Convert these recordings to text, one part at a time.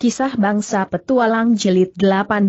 Kisah Bangsa Petualang Jelit 18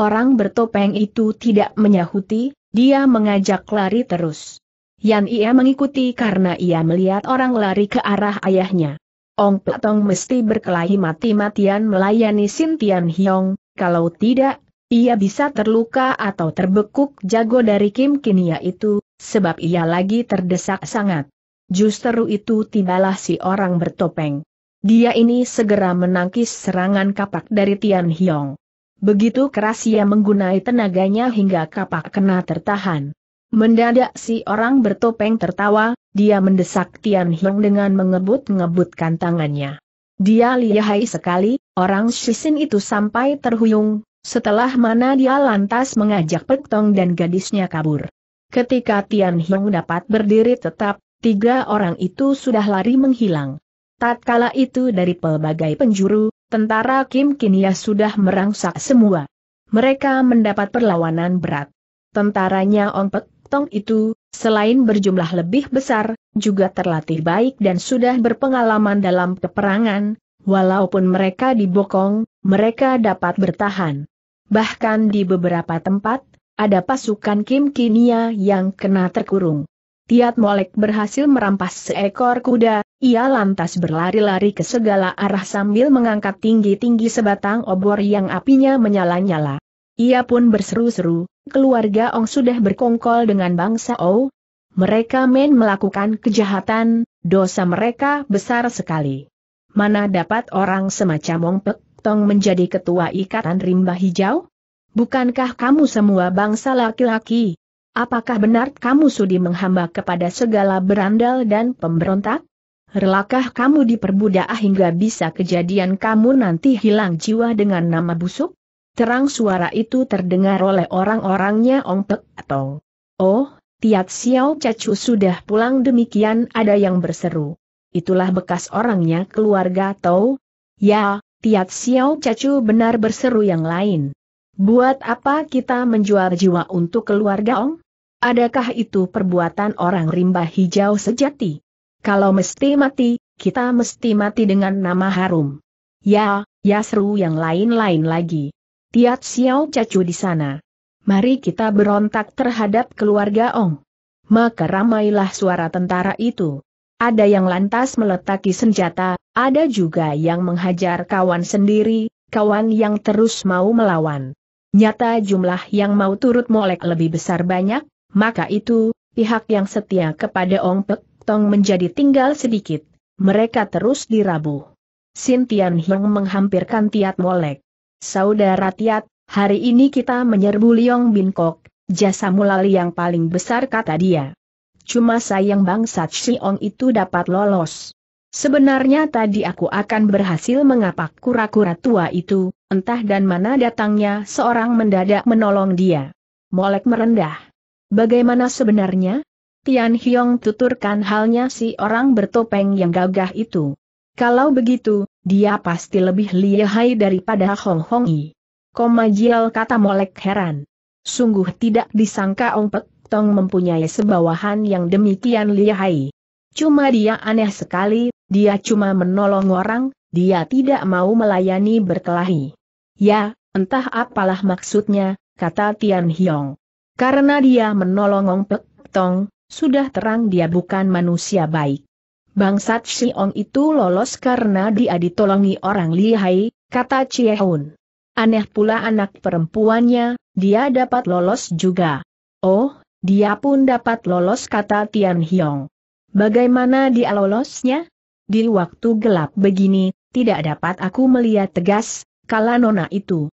Orang bertopeng itu tidak menyahuti, dia mengajak lari terus. Yan ia mengikuti karena ia melihat orang lari ke arah ayahnya. Ong Platong mesti berkelahi mati-matian melayani sintian Tian Hiong, kalau tidak, ia bisa terluka atau terbekuk jago dari Kim Kinia itu, sebab ia lagi terdesak sangat. Justru itu tibalah si orang bertopeng. Dia ini segera menangkis serangan kapak dari Tian Hiong. Begitu keras ia menggunai tenaganya hingga kapak kena tertahan. Mendadak si orang bertopeng tertawa, dia mendesak Tian Hiong dengan mengebut-ngebutkan tangannya. Dia lihai sekali, orang Shishin itu sampai terhuyung, setelah mana dia lantas mengajak Pek dan gadisnya kabur. Ketika Tian Hiong dapat berdiri tetap, tiga orang itu sudah lari menghilang. Tatkala itu dari pelbagai penjuru, tentara Kim Kinia sudah merangsak semua. Mereka mendapat perlawanan berat. Tentaranya Ong Pek Tong itu, selain berjumlah lebih besar, juga terlatih baik dan sudah berpengalaman dalam peperangan, walaupun mereka dibokong, mereka dapat bertahan. Bahkan di beberapa tempat, ada pasukan Kim Kinia yang kena terkurung. Tiat Molek berhasil merampas seekor kuda, ia lantas berlari-lari ke segala arah sambil mengangkat tinggi-tinggi sebatang obor yang apinya menyala-nyala. Ia pun berseru-seru, keluarga Ong sudah berkongkol dengan bangsa O. Mereka main melakukan kejahatan, dosa mereka besar sekali. Mana dapat orang semacam Ong Pek Tong menjadi ketua ikatan rimba hijau? Bukankah kamu semua bangsa laki-laki? Apakah benar kamu sudi menghamba kepada segala berandal dan pemberontak? relakah kamu diperbudak hingga bisa kejadian kamu nanti hilang jiwa dengan nama busuk? Terang suara itu terdengar oleh orang-orangnya Ong Pek atau Oh, Tiat Xiao Cacu sudah pulang demikian ada yang berseru. Itulah bekas orangnya keluarga Tau. Ya, Tiat Xiao Cacu benar berseru yang lain. Buat apa kita menjual jiwa untuk keluarga Ong? Adakah itu perbuatan orang rimba hijau sejati? Kalau mesti mati, kita mesti mati dengan nama harum. Ya, ya seru yang lain-lain lagi. Tiat Xiao Cacu di sana. Mari kita berontak terhadap keluarga Ong. Maka ramailah suara tentara itu. Ada yang lantas meletaki senjata, ada juga yang menghajar kawan sendiri, kawan yang terus mau melawan. Nyata jumlah yang mau turut molek lebih besar banyak, maka itu, pihak yang setia kepada Ong Pek Tong menjadi tinggal sedikit. Mereka terus dirabu. Sin Tian Hiong menghampirkan Tiat Molek. Saudara Tiat, hari ini kita menyerbu Liong Bin Kok, jasa mulali yang paling besar kata dia. Cuma sayang bangsat Siong itu dapat lolos. Sebenarnya tadi aku akan berhasil mengapak kura-kura tua itu, entah dan mana datangnya seorang mendadak menolong dia. Molek merendah. Bagaimana sebenarnya? Tian Hiong tuturkan halnya si orang bertopeng yang gagah itu. Kalau begitu, dia pasti lebih lihai daripada Hong Hong Yi. Koma Jial kata Molek heran. Sungguh tidak disangka Ong Pek Tong mempunyai sebawahan yang demikian lihai. Cuma dia aneh sekali, dia cuma menolong orang, dia tidak mau melayani berkelahi. Ya, entah apalah maksudnya, kata Tian Hiong. Karena dia menolong Ong Pek Tong, sudah terang dia bukan manusia baik. Bangsat Siong itu lolos karena dia ditolongi orang lihai, kata Chiehun. Aneh pula anak perempuannya, dia dapat lolos juga. Oh, dia pun dapat lolos kata Tian Hiong. Bagaimana dia lolosnya? Di waktu gelap begini, tidak dapat aku melihat tegas, kala nona itu.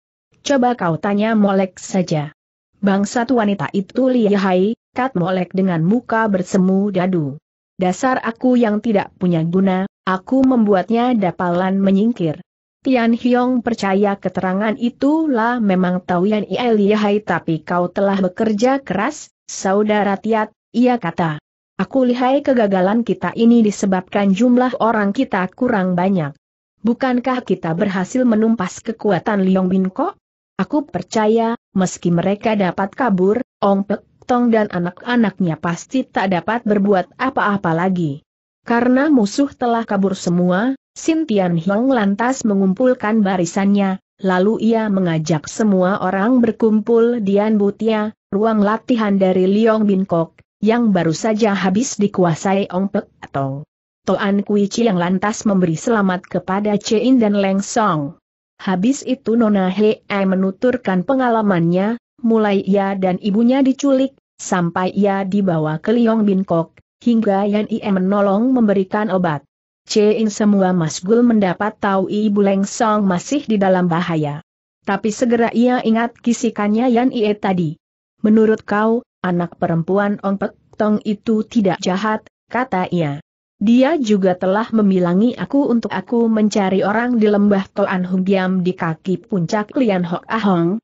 Coba kau tanya Molek saja. Bangsat wanita itu lihai, Kat Molek dengan muka bersemu dadu. Dasar aku yang tidak punya guna, aku membuatnya dapalan menyingkir. Tian Hiong percaya keterangan itulah memang tahu Tawian lihai, tapi kau telah bekerja keras, saudara Tiat, ia kata. Aku lihai kegagalan kita ini disebabkan jumlah orang kita kurang banyak. Bukankah kita berhasil menumpas kekuatan Liong Ko? Aku percaya, meski mereka dapat kabur, Ong Pek Tong dan anak-anaknya pasti tak dapat berbuat apa-apa lagi. Karena musuh telah kabur semua, Sin Tian Hong lantas mengumpulkan barisannya, lalu ia mengajak semua orang berkumpul di Anbutia, ruang latihan dari Liong Kok, yang baru saja habis dikuasai Ong Pek Tong. Toan Kui Chi yang lantas memberi selamat kepada Cein dan Leng Song. Habis itu Nona Hei menuturkan pengalamannya, mulai ia dan ibunya diculik, sampai ia dibawa ke Liong Binkok, hingga Yan Ie menolong memberikan obat. Cein semua Masgul mendapat tahu Ibu Leng Song masih di dalam bahaya. Tapi segera ia ingat kisikannya Yan Ie tadi. Menurut kau, anak perempuan Ong Pek Tong itu tidak jahat, kata ia. Dia juga telah memilangi aku untuk aku mencari orang di lembah Toan Hung Giam di kaki puncak Lian Hok Ahong,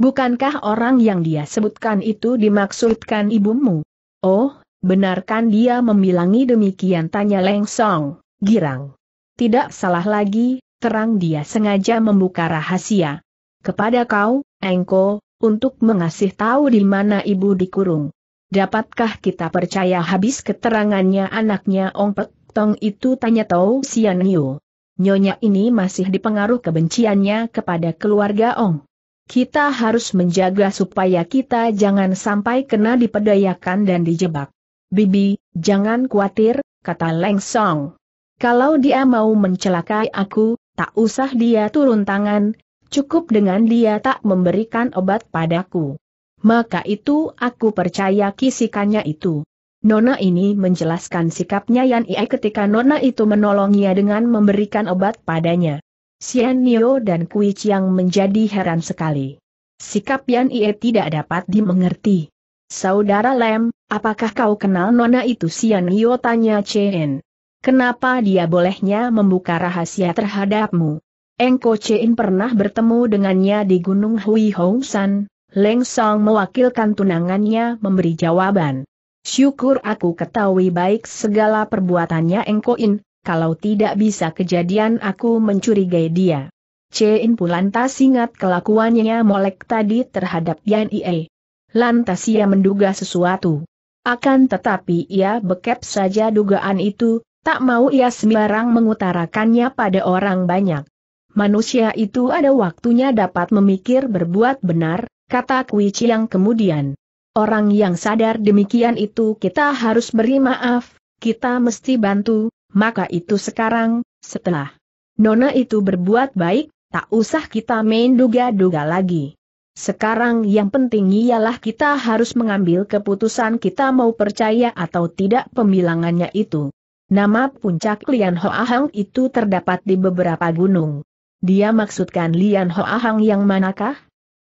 Bukankah orang yang dia sebutkan itu dimaksudkan ibumu? Oh, benarkan dia membilangi demikian tanya Leng Song, girang. Tidak salah lagi, terang dia sengaja membuka rahasia. Kepada kau, Engko, untuk mengasih tahu di mana ibu dikurung. Dapatkah kita percaya habis keterangannya anaknya Ong Pek Tong itu tanya Tau Sian Hiu. Nyonya ini masih dipengaruh kebenciannya kepada keluarga Ong kita harus menjaga supaya kita jangan sampai kena dipedayakan dan dijebak. Bibi, jangan khawatir, kata Leng Song. Kalau dia mau mencelakai aku, tak usah dia turun tangan, cukup dengan dia tak memberikan obat padaku. Maka itu aku percaya kisikannya itu. Nona ini menjelaskan sikapnya Yan Ie ketika Nona itu menolongnya dengan memberikan obat padanya. Xian Nio dan Kui Chiang menjadi heran sekali. Sikap Yan Ie tidak dapat dimengerti. Saudara Lem, apakah kau kenal nona itu Xian Nio tanya Chen. Kenapa dia bolehnya membuka rahasia terhadapmu? Engko Chen pernah bertemu dengannya di Gunung Hui Hong San, Leng Song mewakilkan tunangannya memberi jawaban. Syukur aku ketahui baik segala perbuatannya Engko In, kalau tidak bisa kejadian aku mencurigai dia. Cein pun lantas ingat kelakuannya molek tadi terhadap Yan Ie. Lantas ia menduga sesuatu. Akan tetapi ia bekep saja dugaan itu, tak mau ia sembarang mengutarakannya pada orang banyak. Manusia itu ada waktunya dapat memikir berbuat benar, kata Kui Chiang kemudian. Orang yang sadar demikian itu kita harus beri maaf, kita mesti bantu, maka itu sekarang, setelah Nona itu berbuat baik, tak usah kita main duga-duga lagi. Sekarang yang penting ialah kita harus mengambil keputusan kita mau percaya atau tidak pembilangannya itu. Nama puncak Lian Hoahang itu terdapat di beberapa gunung. Dia maksudkan Lian Hoahang yang manakah?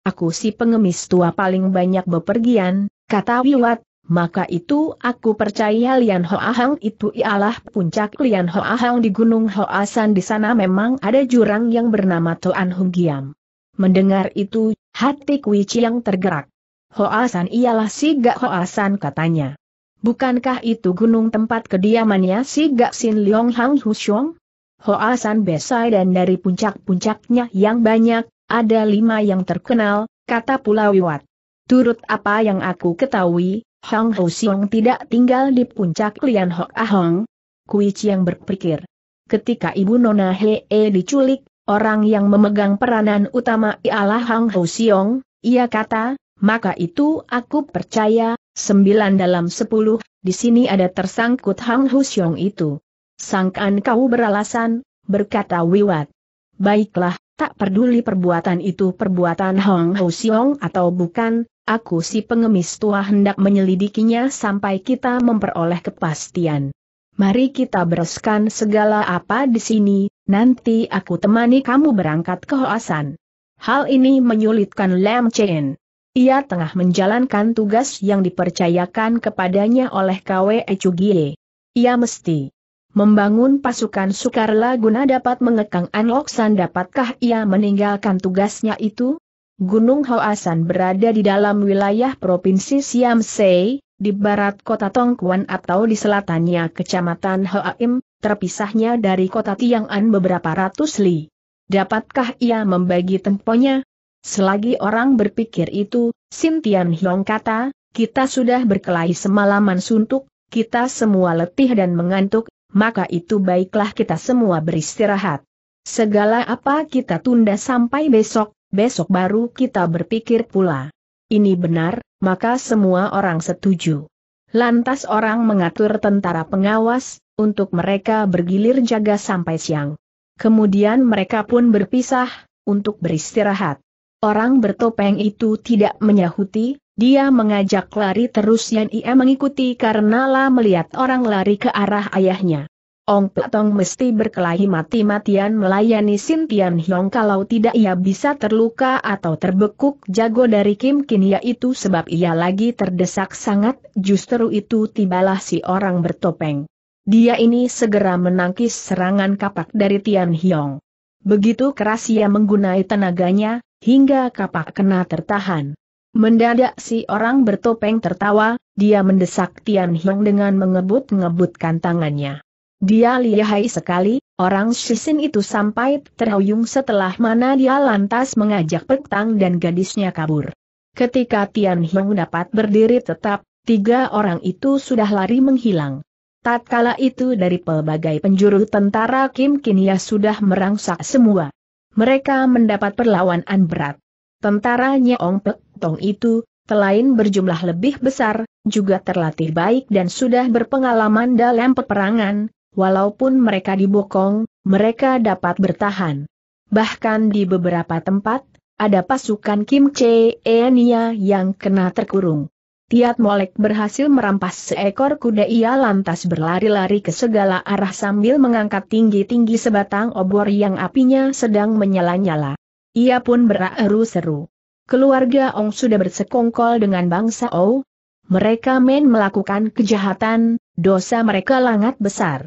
Aku si pengemis tua paling banyak bepergian, kata Wiwat, maka itu aku percaya Lian Hoahang itu ialah puncak Lian Hoahang di Gunung Hoasan di sana memang ada jurang yang bernama Toan Hung Giam. Mendengar itu, hati Kui Chiang tergerak. Hoasan ialah si Gak Hoasan katanya. Bukankah itu gunung tempat kediamannya si Gak Sin Leong Hang Husyong? Hoasan Besai dan dari puncak-puncaknya yang banyak, ada lima yang terkenal, kata Pula Wiwat. Turut apa yang aku ketahui, Hang Ho Siong tidak tinggal di puncak Lian Hok Ahong. Kui Chiang berpikir. Ketika ibu Nona Hee diculik, orang yang memegang peranan utama ialah Hang Ho Siong, ia kata, maka itu aku percaya, sembilan dalam sepuluh, di sini ada tersangkut Hang Ho Siong itu. Sangkaan kau beralasan, berkata Wiwat. Baiklah, tak peduli perbuatan itu perbuatan Hong Ho Siong atau bukan, Aku si pengemis tua hendak menyelidikinya sampai kita memperoleh kepastian. Mari kita bereskan segala apa di sini, nanti aku temani kamu berangkat ke Hoasan. Hal ini menyulitkan Lam Chen. Ia tengah menjalankan tugas yang dipercayakan kepadanya oleh KW Echugie. Ia mesti membangun pasukan Sukarla guna dapat mengekang Anloksan dapatkah ia meninggalkan tugasnya itu? Gunung Hoasan berada di dalam wilayah Provinsi Siamsei, di barat kota Tongkuan atau di selatannya Kecamatan Hoaim, terpisahnya dari kota Tiang'an beberapa ratus li. Dapatkah ia membagi temponya? Selagi orang berpikir itu, Sintian Tian Hiong kata, kita sudah berkelahi semalaman suntuk, kita semua letih dan mengantuk, maka itu baiklah kita semua beristirahat. Segala apa kita tunda sampai besok, besok baru kita berpikir pula. Ini benar, maka semua orang setuju. Lantas orang mengatur tentara pengawas, untuk mereka bergilir jaga sampai siang. Kemudian mereka pun berpisah, untuk beristirahat. Orang bertopeng itu tidak menyahuti, dia mengajak lari terus yang ia mengikuti karena lah melihat orang lari ke arah ayahnya. Ong Pek mesti berkelahi mati-matian melayani Sin Tian Hiong kalau tidak ia bisa terluka atau terbekuk jago dari Kim Kin ya itu sebab ia lagi terdesak sangat, justru itu tibalah si orang bertopeng. Dia ini segera menangkis serangan kapak dari Tian Hiong. Begitu keras ia menggunai tenaganya, hingga kapak kena tertahan. Mendadak si orang bertopeng tertawa, dia mendesak Tian Hiong dengan mengebut-ngebutkan tangannya. Dia lihai sekali, orang Shishin itu sampai terhuyung setelah mana dia lantas mengajak petang dan gadisnya kabur. Ketika Tian Hiong dapat berdiri tetap, tiga orang itu sudah lari menghilang. Tatkala itu dari pelbagai penjuru tentara Kim Kinia sudah merangsak semua. Mereka mendapat perlawanan berat. Tentara Nyeong Pek Tong itu, selain berjumlah lebih besar, juga terlatih baik dan sudah berpengalaman dalam peperangan, walaupun mereka dibokong, mereka dapat bertahan. Bahkan di beberapa tempat, ada pasukan Kim Che Enia yang kena terkurung. Tiat Molek berhasil merampas seekor kuda ia lantas berlari-lari ke segala arah sambil mengangkat tinggi-tinggi sebatang obor yang apinya sedang menyala-nyala. Ia pun beraeru seru Keluarga Ong sudah bersekongkol dengan bangsa O. Mereka main melakukan kejahatan, dosa mereka langat besar.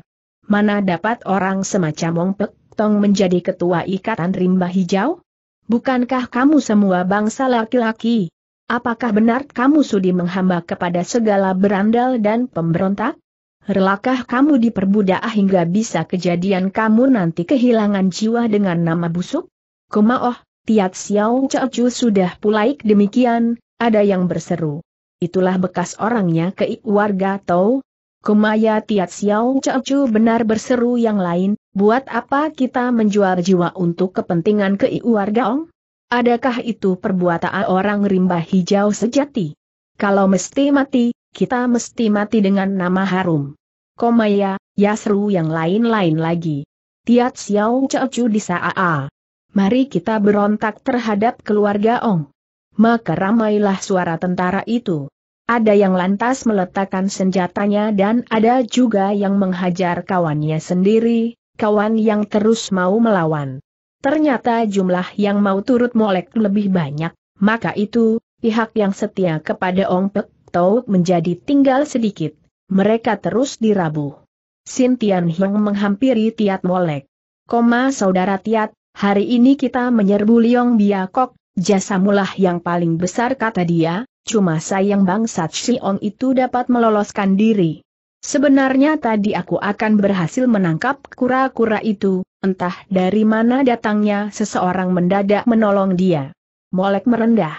Mana dapat orang semacam Wong Pek Tong menjadi ketua ikatan rimba hijau? Bukankah kamu semua bangsa laki-laki? Apakah benar kamu sudi menghamba kepada segala berandal dan pemberontak? Relakah kamu diperbudak hingga bisa kejadian kamu nanti kehilangan jiwa dengan nama busuk? Kuma oh, Tiat Xiao Chu sudah pulaik demikian, ada yang berseru. Itulah bekas orangnya ke warga Tau, Kumaya Tiat Xiao Chu benar berseru yang lain, buat apa kita menjual jiwa untuk kepentingan warga ong? Adakah itu perbuatan orang rimba hijau sejati? Kalau mesti mati, kita mesti mati dengan nama harum. Komaya, ya seru yang lain-lain lagi. Tiat Xiao Chu di Saa. Mari kita berontak terhadap keluarga Ong. Maka ramailah suara tentara itu. Ada yang lantas meletakkan senjatanya dan ada juga yang menghajar kawannya sendiri, kawan yang terus mau melawan. Ternyata jumlah yang mau turut molek lebih banyak, maka itu, pihak yang setia kepada Ong Pek Tau menjadi tinggal sedikit. Mereka terus dirabu. Sin Tian Hiong menghampiri Tiat Molek. Koma Saudara Tiat, hari ini kita menyerbu Liong Biakok, jasamulah yang paling besar kata dia, Cuma sayang bangsat Siong itu dapat meloloskan diri. Sebenarnya tadi aku akan berhasil menangkap kura-kura itu, entah dari mana datangnya seseorang mendadak menolong dia. Molek merendah.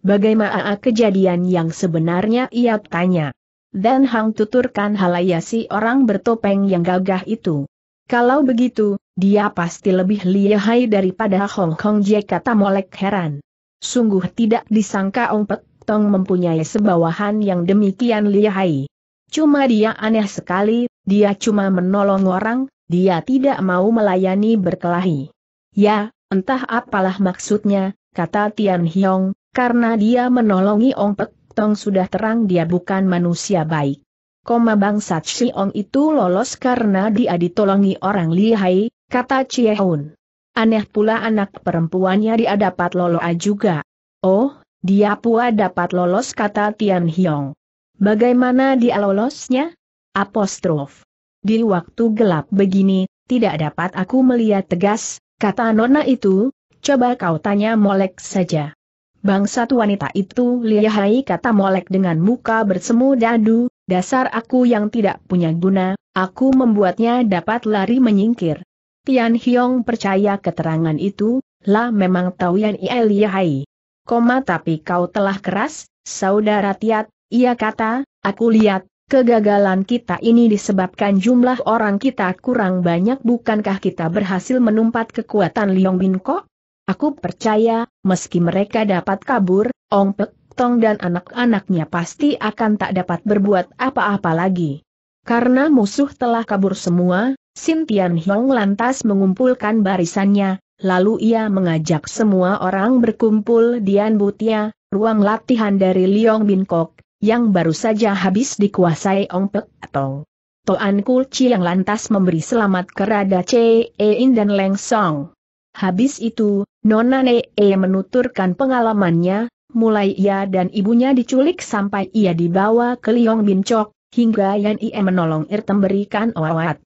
Bagaimana kejadian yang sebenarnya ia tanya. Dan Hang tuturkan halaya si orang bertopeng yang gagah itu. Kalau begitu, dia pasti lebih lihai daripada Hong Kong Jek kata Molek heran. Sungguh tidak disangka Ong Pek Tong mempunyai sebawahan yang demikian lihai. Cuma dia aneh sekali, dia cuma menolong orang, dia tidak mau melayani berkelahi. Ya, entah apalah maksudnya, kata Tian Hiong, karena dia menolongi Ong Pek Tong sudah terang dia bukan manusia baik. Koma bangsat si Ong itu lolos karena dia ditolongi orang lihai, kata Chie Hun. Aneh pula anak perempuannya dia dapat lolos juga. Oh, dia pula dapat lolos kata Tian Hiong. Bagaimana dia lolosnya? Apostrof. Di waktu gelap begini, tidak dapat aku melihat tegas, kata nona itu, coba kau tanya Molek saja. Bangsat wanita itu lihai kata Molek dengan muka bersemu dadu, dasar aku yang tidak punya guna, aku membuatnya dapat lari menyingkir. Tian Hiong percaya keterangan itu, lah memang tahu yang ia lihai koma tapi kau telah keras, saudara Tiat, ia kata, aku lihat, kegagalan kita ini disebabkan jumlah orang kita kurang banyak bukankah kita berhasil menumpat kekuatan Liong Bin Kok? Aku percaya, meski mereka dapat kabur, Ong Pek Tong dan anak-anaknya pasti akan tak dapat berbuat apa-apa lagi. Karena musuh telah kabur semua, Sintian Hong lantas mengumpulkan barisannya, Lalu ia mengajak semua orang berkumpul di Anbutia, ruang latihan dari Liong Binkok, yang baru saja habis dikuasai Ong Pek Tong. Toan Kulci yang lantas memberi selamat ke Rada E. In dan Leng Song. Habis itu, Nona Ne e menuturkan pengalamannya, mulai ia dan ibunya diculik sampai ia dibawa ke Liong Binkok, hingga Yan E. menolong Irtem memberikan awat.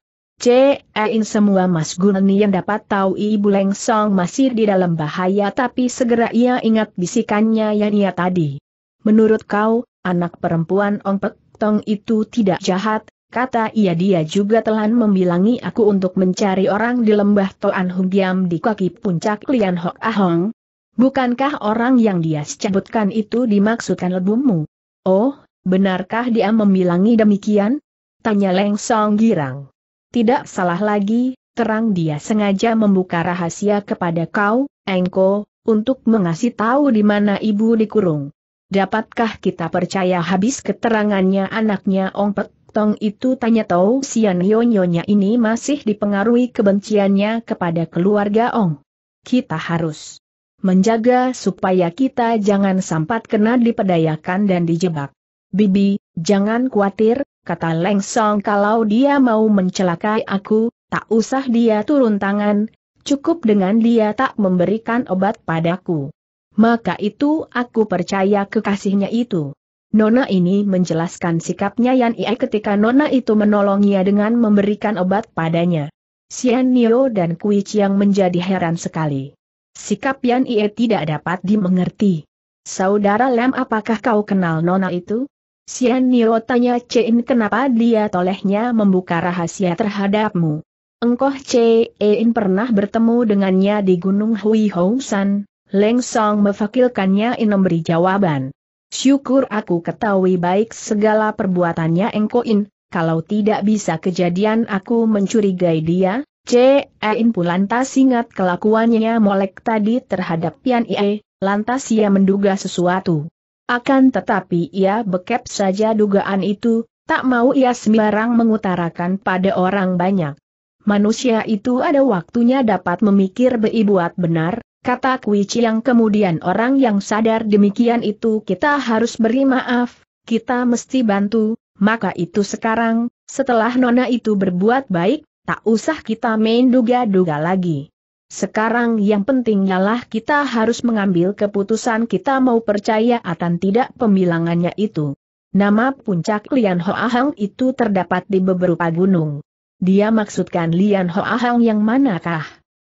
Ceing semua Mas Gunani yang dapat tahu Ibu Leng Song masih di dalam bahaya tapi segera ia ingat bisikannya yang ia tadi. Menurut kau, anak perempuan Ong Pek Tong itu tidak jahat, kata ia dia juga telah membilangi aku untuk mencari orang di lembah Toan Hugiam di kaki puncak Lian Hok Ahong. Bukankah orang yang dia sebutkan itu dimaksudkan lebumu? Oh, benarkah dia membilangi demikian? Tanya Leng Song girang. Tidak salah lagi, terang dia sengaja membuka rahasia kepada kau, Engko, untuk mengasih tahu di mana ibu dikurung. Dapatkah kita percaya habis keterangannya anaknya Ong Pek Tong itu tanya tahu Sian Yonyonya ini masih dipengaruhi kebenciannya kepada keluarga Ong. Kita harus menjaga supaya kita jangan sampat kena dipedayakan dan dijebak. Bibi, Jangan khawatir, kata Leng Song kalau dia mau mencelakai aku, tak usah dia turun tangan, cukup dengan dia tak memberikan obat padaku. Maka itu aku percaya kekasihnya itu. Nona ini menjelaskan sikapnya Yan Ie ketika Nona itu menolongnya dengan memberikan obat padanya. Xian Nio dan Kui Chiang menjadi heran sekali. Sikap Yan Ie tidak dapat dimengerti. Saudara Lem apakah kau kenal Nona itu? Sian Nio tanya Chen kenapa dia tolehnya membuka rahasia terhadapmu. Engkoh Chen pernah bertemu dengannya di Gunung Hui Hong San, Leng Song mefakilkannya in memberi jawaban. Syukur aku ketahui baik segala perbuatannya In, kalau tidak bisa kejadian aku mencurigai dia, Chen pun lantas ingat kelakuannya molek tadi terhadap Pian Ie, lantas ia menduga sesuatu. Akan tetapi ia bekep saja dugaan itu, tak mau ia sembarang mengutarakan pada orang banyak. Manusia itu ada waktunya dapat memikir beibuat benar, kata Kuici yang kemudian orang yang sadar demikian itu kita harus beri maaf, kita mesti bantu, maka itu sekarang, setelah Nona itu berbuat baik, tak usah kita main duga-duga lagi. Sekarang yang penting ialah kita harus mengambil keputusan kita mau percaya atau tidak pembilangannya itu. Nama puncak Lian Hoahang itu terdapat di beberapa gunung. Dia maksudkan Lian Hoahang yang manakah?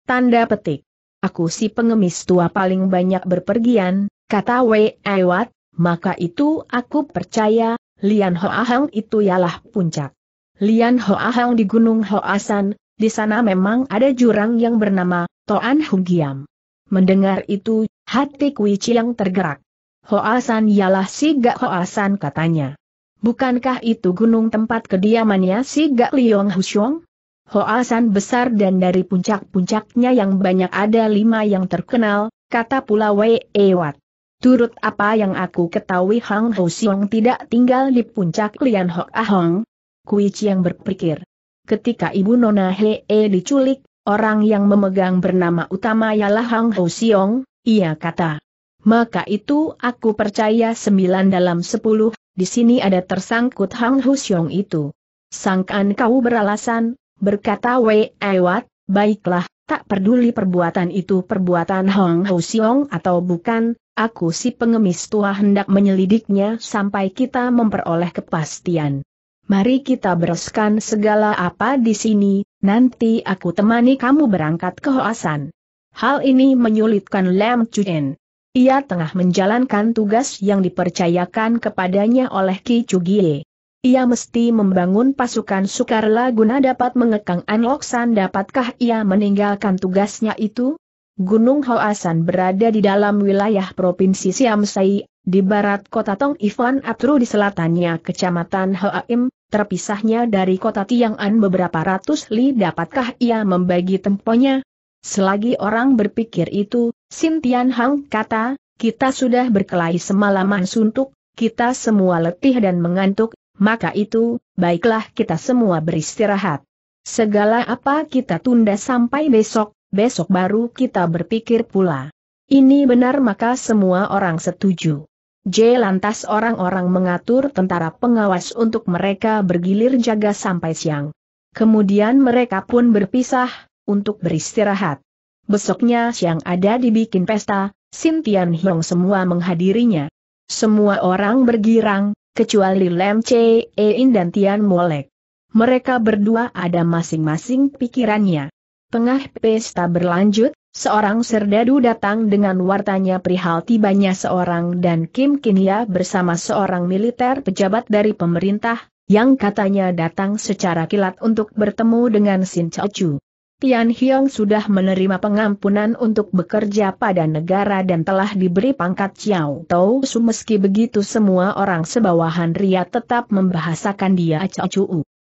Tanda petik. Aku si pengemis tua paling banyak berpergian, kata Wei Aiwat, maka itu aku percaya, Lian Hoahang itu ialah puncak. Lian Hoahang di Gunung Hoasan, di sana memang ada jurang yang bernama Toan Hugiam. Mendengar itu, hati Kui Chiang tergerak. Hoasan ialah si Gak Hoasan katanya. Bukankah itu gunung tempat kediamannya si Gak Liong Husyong? Hoasan besar dan dari puncak-puncaknya yang banyak ada lima yang terkenal, kata pula Wei Ewat. Turut apa yang aku ketahui Hang Ho tidak tinggal di puncak Lian Ho Hong? Kui Chiang berpikir ketika ibu Nona Hee diculik, orang yang memegang bernama utama ialah Hang Ho Siong, ia kata. Maka itu aku percaya sembilan dalam sepuluh, di sini ada tersangkut Hang Ho Siong itu. Sangkaan kau beralasan, berkata Wei Ewat, baiklah, tak peduli perbuatan itu perbuatan Hang Ho Siong atau bukan, aku si pengemis tua hendak menyelidiknya sampai kita memperoleh kepastian mari kita bereskan segala apa di sini, nanti aku temani kamu berangkat ke Hoasan. Hal ini menyulitkan Lam Chuen. Ia tengah menjalankan tugas yang dipercayakan kepadanya oleh Ki Chugie. Ia mesti membangun pasukan Sukarla guna dapat mengekang Loksan. dapatkah ia meninggalkan tugasnya itu? Gunung Hoasan berada di dalam wilayah Provinsi Siamsai, di barat kota Tong Ivan Atru di selatannya Kecamatan Hoaim, terpisahnya dari kota Tiang'an beberapa ratus li dapatkah ia membagi temponya? Selagi orang berpikir itu, Sin Tian Hang kata, kita sudah berkelahi semalaman suntuk, kita semua letih dan mengantuk, maka itu, baiklah kita semua beristirahat. Segala apa kita tunda sampai besok, besok baru kita berpikir pula. Ini benar maka semua orang setuju. J. Lantas orang-orang mengatur tentara pengawas untuk mereka bergilir jaga sampai siang. Kemudian mereka pun berpisah, untuk beristirahat. Besoknya siang ada dibikin pesta, Sintian Hiong semua menghadirinya. Semua orang bergirang, kecuali Lem E. In dan Tian Molek. Mereka berdua ada masing-masing pikirannya. Tengah pesta berlanjut, Seorang serdadu datang dengan wartanya perihal tibanya seorang dan Kim Kinia bersama seorang militer pejabat dari pemerintah, yang katanya datang secara kilat untuk bertemu dengan Sin Chao Chu. Tian Hiong sudah menerima pengampunan untuk bekerja pada negara dan telah diberi pangkat Chiao Tau Su meski begitu semua orang sebawahan Ria tetap membahasakan dia Chao Chu.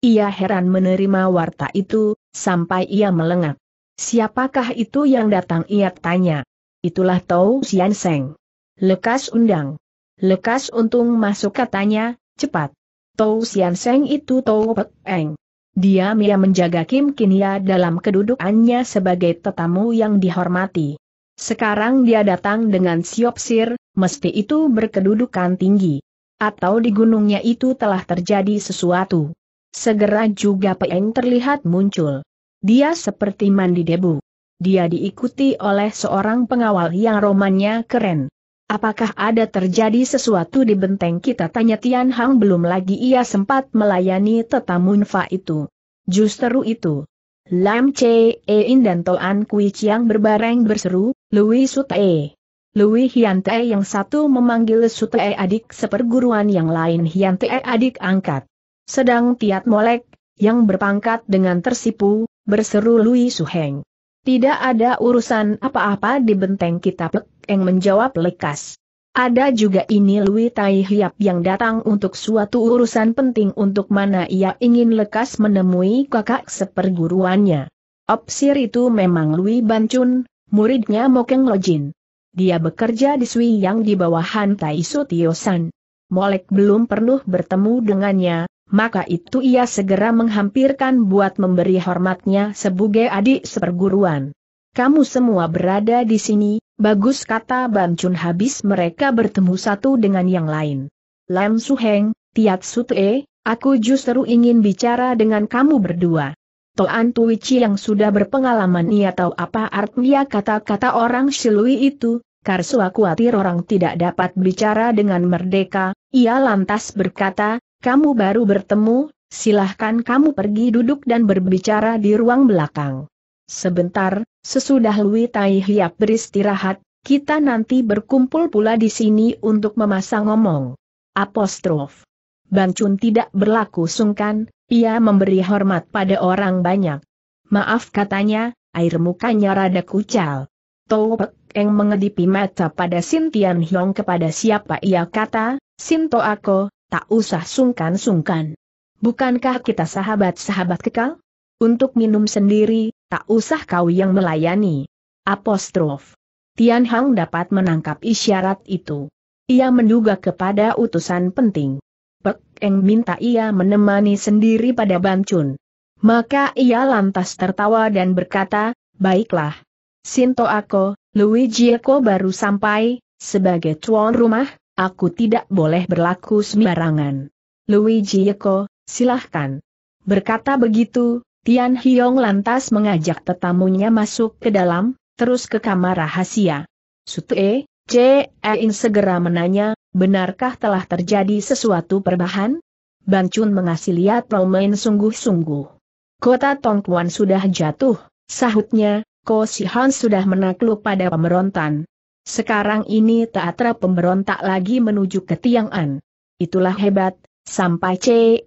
Ia heran menerima warta itu, sampai ia melengak. Siapakah itu yang datang ia tanya. Itulah Tau Sian Seng. Lekas undang. Lekas untung masuk katanya, cepat. Tau Sian Seng itu Tau Pek Eng. Dia Mia menjaga Kim Kinia dalam kedudukannya sebagai tetamu yang dihormati. Sekarang dia datang dengan siopsir, mesti itu berkedudukan tinggi. Atau di gunungnya itu telah terjadi sesuatu. Segera juga Peng terlihat muncul. Dia seperti mandi debu. Dia diikuti oleh seorang pengawal yang romannya keren. Apakah ada terjadi sesuatu di benteng kita tanya Tian Hang belum lagi ia sempat melayani tetamu Nfa itu. Justru itu. Lam Che e In dan Toan Kui Chiang berbareng berseru, Lui E. Lui Hian Te yang satu memanggil E adik seperguruan yang lain Hian Te adik angkat. Sedang Tiat Molek, yang berpangkat dengan tersipu, berseru Lui Suheng. Tidak ada urusan apa-apa di benteng kita Pek Eng menjawab lekas. Ada juga ini Lui Tai Hiap yang datang untuk suatu urusan penting untuk mana ia ingin lekas menemui kakak seperguruannya. Opsir itu memang Lui Bancun, muridnya Mokeng Lojin. Dia bekerja di Sui yang di bawahan Tai Sutiosan. Molek belum perlu bertemu dengannya, maka itu ia segera menghampirkan buat memberi hormatnya sebagai adik seperguruan. Kamu semua berada di sini, bagus kata Ban Chun habis mereka bertemu satu dengan yang lain. Lam Su Heng, Tiat Su Te, aku justru ingin bicara dengan kamu berdua. Toan Tuichi yang sudah berpengalaman ia tahu apa artinya kata-kata orang Shilui itu, aku khawatir orang tidak dapat bicara dengan merdeka, ia lantas berkata, kamu baru bertemu, silahkan kamu pergi duduk dan berbicara di ruang belakang. Sebentar, sesudah Lui Tai Hiap beristirahat, kita nanti berkumpul pula di sini untuk memasang ngomong. Apostrof. Bang Chun tidak berlaku sungkan, ia memberi hormat pada orang banyak. Maaf katanya, air mukanya rada kucal. Topek yang mengedipi mata pada Sintian Hiong kepada siapa ia kata, Sinto Ako tak usah sungkan-sungkan. Bukankah kita sahabat-sahabat kekal? Untuk minum sendiri, tak usah kau yang melayani. Apostrof. Tian Hang dapat menangkap isyarat itu. Ia menduga kepada utusan penting. Pek Eng minta ia menemani sendiri pada Bancun. Maka ia lantas tertawa dan berkata, baiklah. Sinto Ako, Luigi Ako baru sampai, sebagai tuan rumah, Aku tidak boleh berlaku sembarangan. Luigi Yeko, silahkan. Berkata begitu, Tian Hiong lantas mengajak tetamunya masuk ke dalam, terus ke kamar rahasia. Sute, C. E. e In segera menanya, benarkah telah terjadi sesuatu perbahan? Bancun mengasih lihat Romain sungguh-sungguh. Kota Tongkuan sudah jatuh, sahutnya, Ko Sihan sudah menakluk pada pemberontan. Sekarang ini teatra pemberontak lagi menuju ke Tiang'an. Itulah hebat, sampai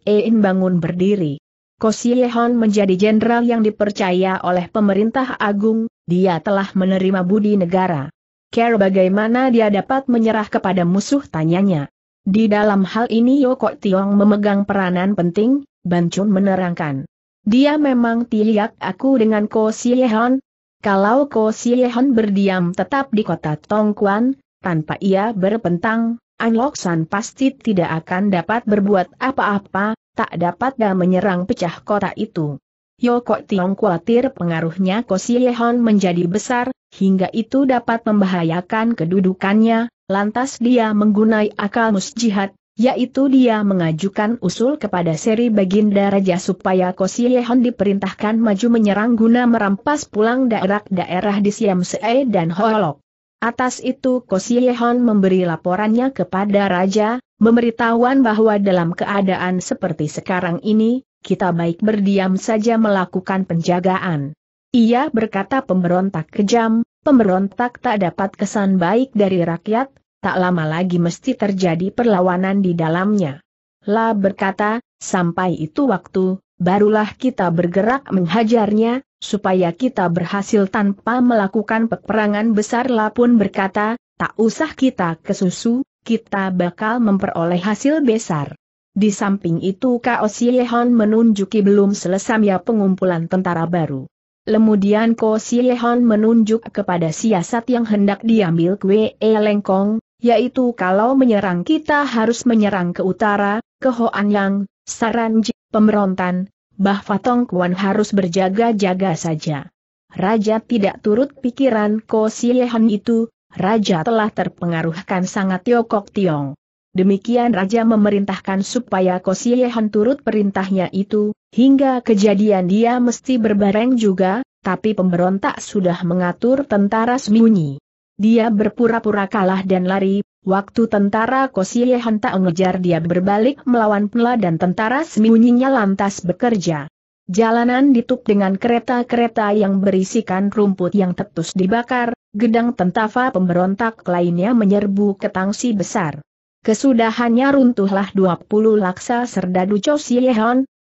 In e. bangun berdiri. Kosiehon menjadi jenderal yang dipercaya oleh pemerintah agung, dia telah menerima budi negara. Care bagaimana dia dapat menyerah kepada musuh tanyanya. Di dalam hal ini Yoko Tiong memegang peranan penting, Bancun menerangkan. Dia memang tiak aku dengan Ko Hon, kalau Ko Siehon berdiam tetap di kota Tongkuan, tanpa ia berpentang, An Loksan pasti tidak akan dapat berbuat apa-apa, tak dapat dah menyerang pecah kota itu. Yoko Tiong khawatir pengaruhnya Ko Siehon menjadi besar, hingga itu dapat membahayakan kedudukannya, lantas dia menggunai akal musjihat, yaitu dia mengajukan usul kepada seri Baginda Raja supaya Kosiehan diperintahkan maju menyerang guna merampas pulang daerah-daerah di Siamsee dan Holok. Atas itu Kosiehan memberi laporannya kepada Raja, memberitahuan bahwa dalam keadaan seperti sekarang ini, kita baik berdiam saja melakukan penjagaan. Ia berkata pemberontak kejam, pemberontak tak dapat kesan baik dari rakyat, tak lama lagi mesti terjadi perlawanan di dalamnya. La berkata, sampai itu waktu, barulah kita bergerak menghajarnya, supaya kita berhasil tanpa melakukan peperangan besar La pun berkata, tak usah kita kesusu, kita bakal memperoleh hasil besar. Di samping itu Kao Yehon menunjuki belum selesai pengumpulan tentara baru. Kemudian Ko Siehon menunjuk kepada siasat yang hendak diambil Kwe E Lengkong, yaitu kalau menyerang kita harus menyerang ke utara, ke Hoanyang, Saranji, pemberontan, Bah Fatong Kuan harus berjaga-jaga saja. Raja tidak turut pikiran Ko Siehan itu, Raja telah terpengaruhkan sangat Tiokok Tiong. Demikian Raja memerintahkan supaya Ko Siehan turut perintahnya itu, hingga kejadian dia mesti berbareng juga, tapi pemberontak sudah mengatur tentara sembunyi. Dia berpura-pura kalah dan lari, waktu tentara Kosie hentak mengejar dia berbalik melawan Pela dan tentara sembunyinya lantas bekerja. Jalanan ditutup dengan kereta-kereta yang berisikan rumput yang tetus dibakar, gedang tentara pemberontak lainnya menyerbu ke tangsi besar. Kesudahannya runtuhlah 20 laksa serdadu Cho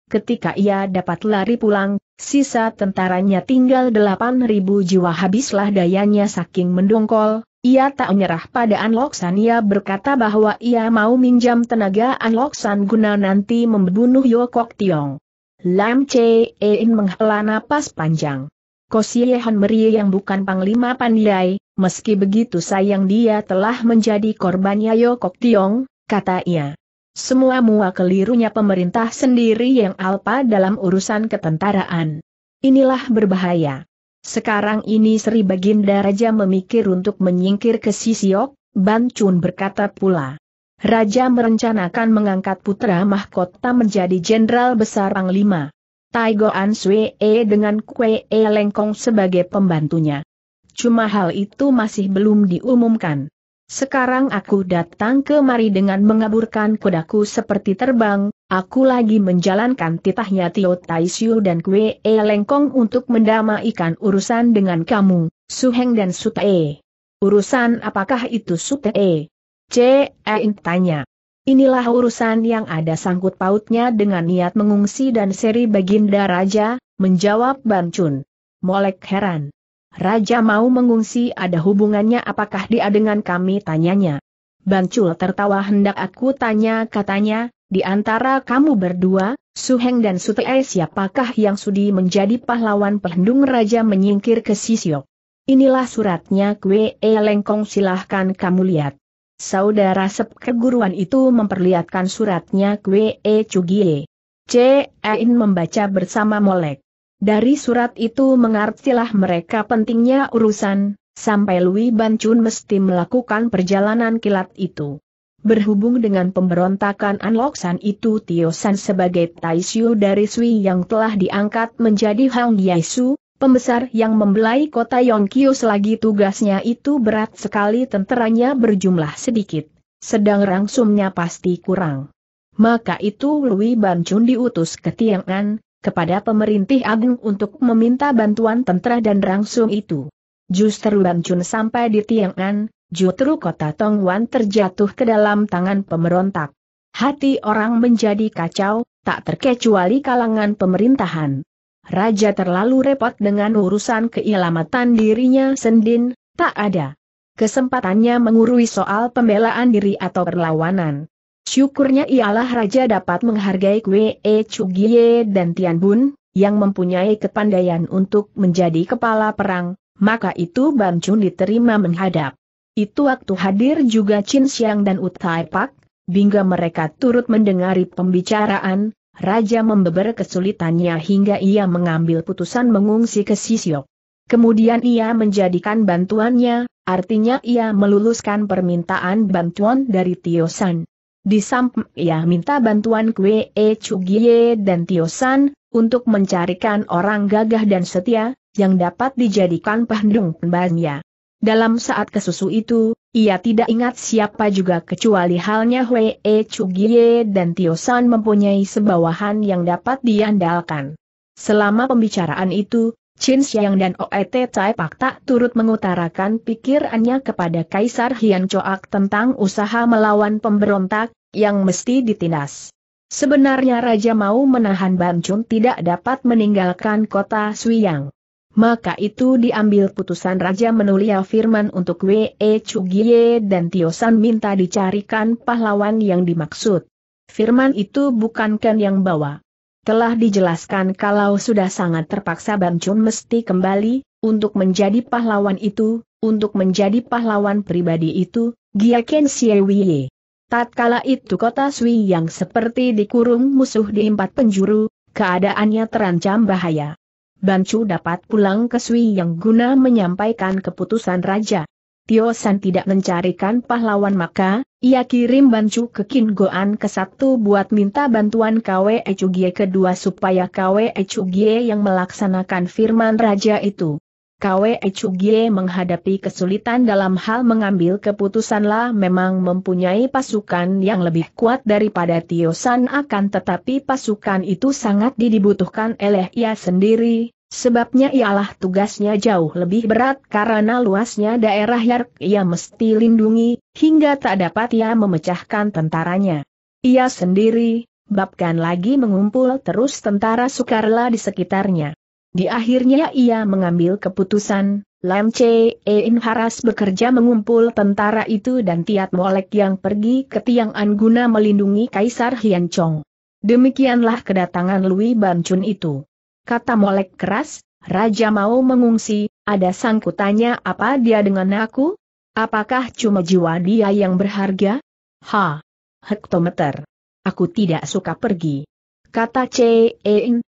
ketika ia dapat lari pulang, sisa tentaranya tinggal 8.000 jiwa habislah dayanya saking mendongkol, ia tak menyerah pada Anloksan ia berkata bahwa ia mau minjam tenaga Anloksan guna nanti membunuh Yokok Tiong. Lam Che In menghela napas panjang. Kosiehan Meri yang bukan panglima pandai, meski begitu sayang dia telah menjadi korbannya Yokok Tiong, kata ia. Semua mua kelirunya pemerintah sendiri yang alpa dalam urusan ketentaraan. Inilah berbahaya. Sekarang ini Sri Baginda Raja memikir untuk menyingkir ke Sisiok, Ban Chun berkata pula. Raja merencanakan mengangkat putra mahkota menjadi jenderal besar Panglima. Taigo An Swee dengan Kue E Lengkong sebagai pembantunya. Cuma hal itu masih belum diumumkan. Sekarang aku datang kemari dengan mengaburkan kudaku seperti terbang, aku lagi menjalankan titahnya Tio Taisyu dan Kwe E Lengkong untuk mendamaikan urusan dengan kamu, Su Heng dan Sutae. Urusan apakah itu Sutae? C. E. tanya. Inilah urusan yang ada sangkut pautnya dengan niat mengungsi dan seri baginda raja, menjawab Bamcun. Molek heran. Raja mau mengungsi ada hubungannya apakah dia dengan kami tanyanya. Bancul tertawa hendak aku tanya katanya, di antara kamu berdua, Suheng dan Sutei siapakah yang sudi menjadi pahlawan pelindung raja menyingkir ke Sisiok. Inilah suratnya kue e lengkong silahkan kamu lihat. Saudara sep keguruan itu memperlihatkan suratnya Kwe E Cugie. C. Ain e membaca bersama Molek. Dari surat itu mengartilah mereka pentingnya urusan, sampai Louis Bancun mesti melakukan perjalanan kilat itu. Berhubung dengan pemberontakan Anloksan itu Tio San sebagai Taishu dari Sui yang telah diangkat menjadi Hang Yaisu, pembesar yang membelai kota Yongkyo selagi tugasnya itu berat sekali tenteranya berjumlah sedikit, sedang rangsumnya pasti kurang. Maka itu Louis Bancun diutus ke Tiangan, kepada Pemerintah agung untuk meminta bantuan tentara dan rangsum itu. Justru Ban sampai di Tiangan, justru kota Tongwan terjatuh ke dalam tangan pemberontak. Hati orang menjadi kacau, tak terkecuali kalangan pemerintahan. Raja terlalu repot dengan urusan keilamatan dirinya sendin, tak ada kesempatannya mengurui soal pembelaan diri atau perlawanan. Syukurnya ialah raja dapat menghargai Kwe E Chugie dan Tian Bun, yang mempunyai kepandaian untuk menjadi kepala perang, maka itu Bam Chun diterima menghadap. Itu waktu hadir juga Chin Xiang dan Utai Pak, hingga mereka turut mendengari pembicaraan, Raja membeber kesulitannya hingga ia mengambil putusan mengungsi ke Sisiok. Kemudian ia menjadikan bantuannya, artinya ia meluluskan permintaan bantuan dari Tio San. Di samping ia ya, minta bantuan Kwe E Chugie dan Tio San, untuk mencarikan orang gagah dan setia, yang dapat dijadikan pahendung pembahannya. Dalam saat kesusu itu, ia tidak ingat siapa juga kecuali halnya E Chugie dan Tio San mempunyai sebawahan yang dapat diandalkan. Selama pembicaraan itu, Chin Xiang dan Oet Cai Pak tak turut mengutarakan pikirannya kepada Kaisar Hian Choak tentang usaha melawan pemberontak, yang mesti ditindas. Sebenarnya Raja mau menahan Bancun tidak dapat meninggalkan kota Suiyang. Maka itu diambil putusan Raja menulia firman untuk Wei Chu Gie dan Tiosan minta dicarikan pahlawan yang dimaksud. Firman itu bukan Ken yang bawa. Telah dijelaskan kalau sudah sangat terpaksa Bang Chun mesti kembali, untuk menjadi pahlawan itu, untuk menjadi pahlawan pribadi itu, Giaken Siewiye. Tatkala itu kota Sui yang seperti dikurung musuh di empat penjuru, keadaannya terancam bahaya. Bancu dapat pulang ke Sui yang guna menyampaikan keputusan raja. Tio San tidak mencarikan pahlawan maka, ia kirim Bancu ke Kin Goan ke satu buat minta bantuan Kwe Ecugie kedua supaya Kwe Ecugie yang melaksanakan firman raja itu. Kwe Ecugie menghadapi kesulitan dalam hal mengambil keputusan lah memang mempunyai pasukan yang lebih kuat daripada Tio San akan tetapi pasukan itu sangat dibutuhkan oleh ia sendiri, Sebabnya ialah tugasnya jauh lebih berat karena luasnya daerah yang ia mesti lindungi, hingga tak dapat ia memecahkan tentaranya. Ia sendiri, bahkan lagi mengumpul terus tentara Sukarla di sekitarnya. Di akhirnya ia mengambil keputusan, Lam Che In Haras bekerja mengumpul tentara itu dan Tiat Molek yang pergi ke Tiang An melindungi Kaisar Hian Chong. Demikianlah kedatangan Louis Banchun itu kata Molek keras, Raja mau mengungsi, ada sangkutannya apa dia dengan aku? Apakah cuma jiwa dia yang berharga? Ha! Hektometer. Aku tidak suka pergi. Kata C.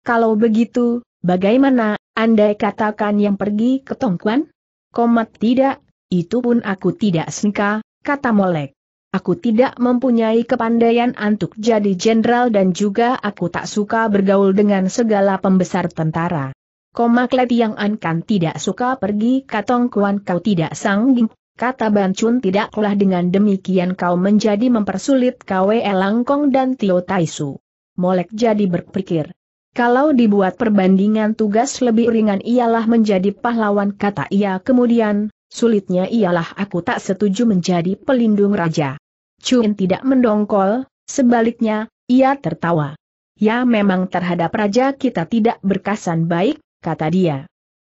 kalau begitu, bagaimana, andai katakan yang pergi ke Tongkuan? Komat tidak, itu pun aku tidak sengka, kata Molek. Aku tidak mempunyai kepandaian untuk jadi jenderal dan juga aku tak suka bergaul dengan segala pembesar tentara. Komaklet yang akan tidak suka pergi katong kuan kau tidak sanggup. kata Bancun tidaklah dengan demikian kau menjadi mempersulit KWE Elangkong dan Tio Taisu. Molek jadi berpikir. Kalau dibuat perbandingan tugas lebih ringan ialah menjadi pahlawan kata ia kemudian, Sulitnya ialah aku tak setuju menjadi pelindung raja. Cuin tidak mendongkol, sebaliknya, ia tertawa. Ya memang terhadap raja kita tidak berkasan baik, kata dia.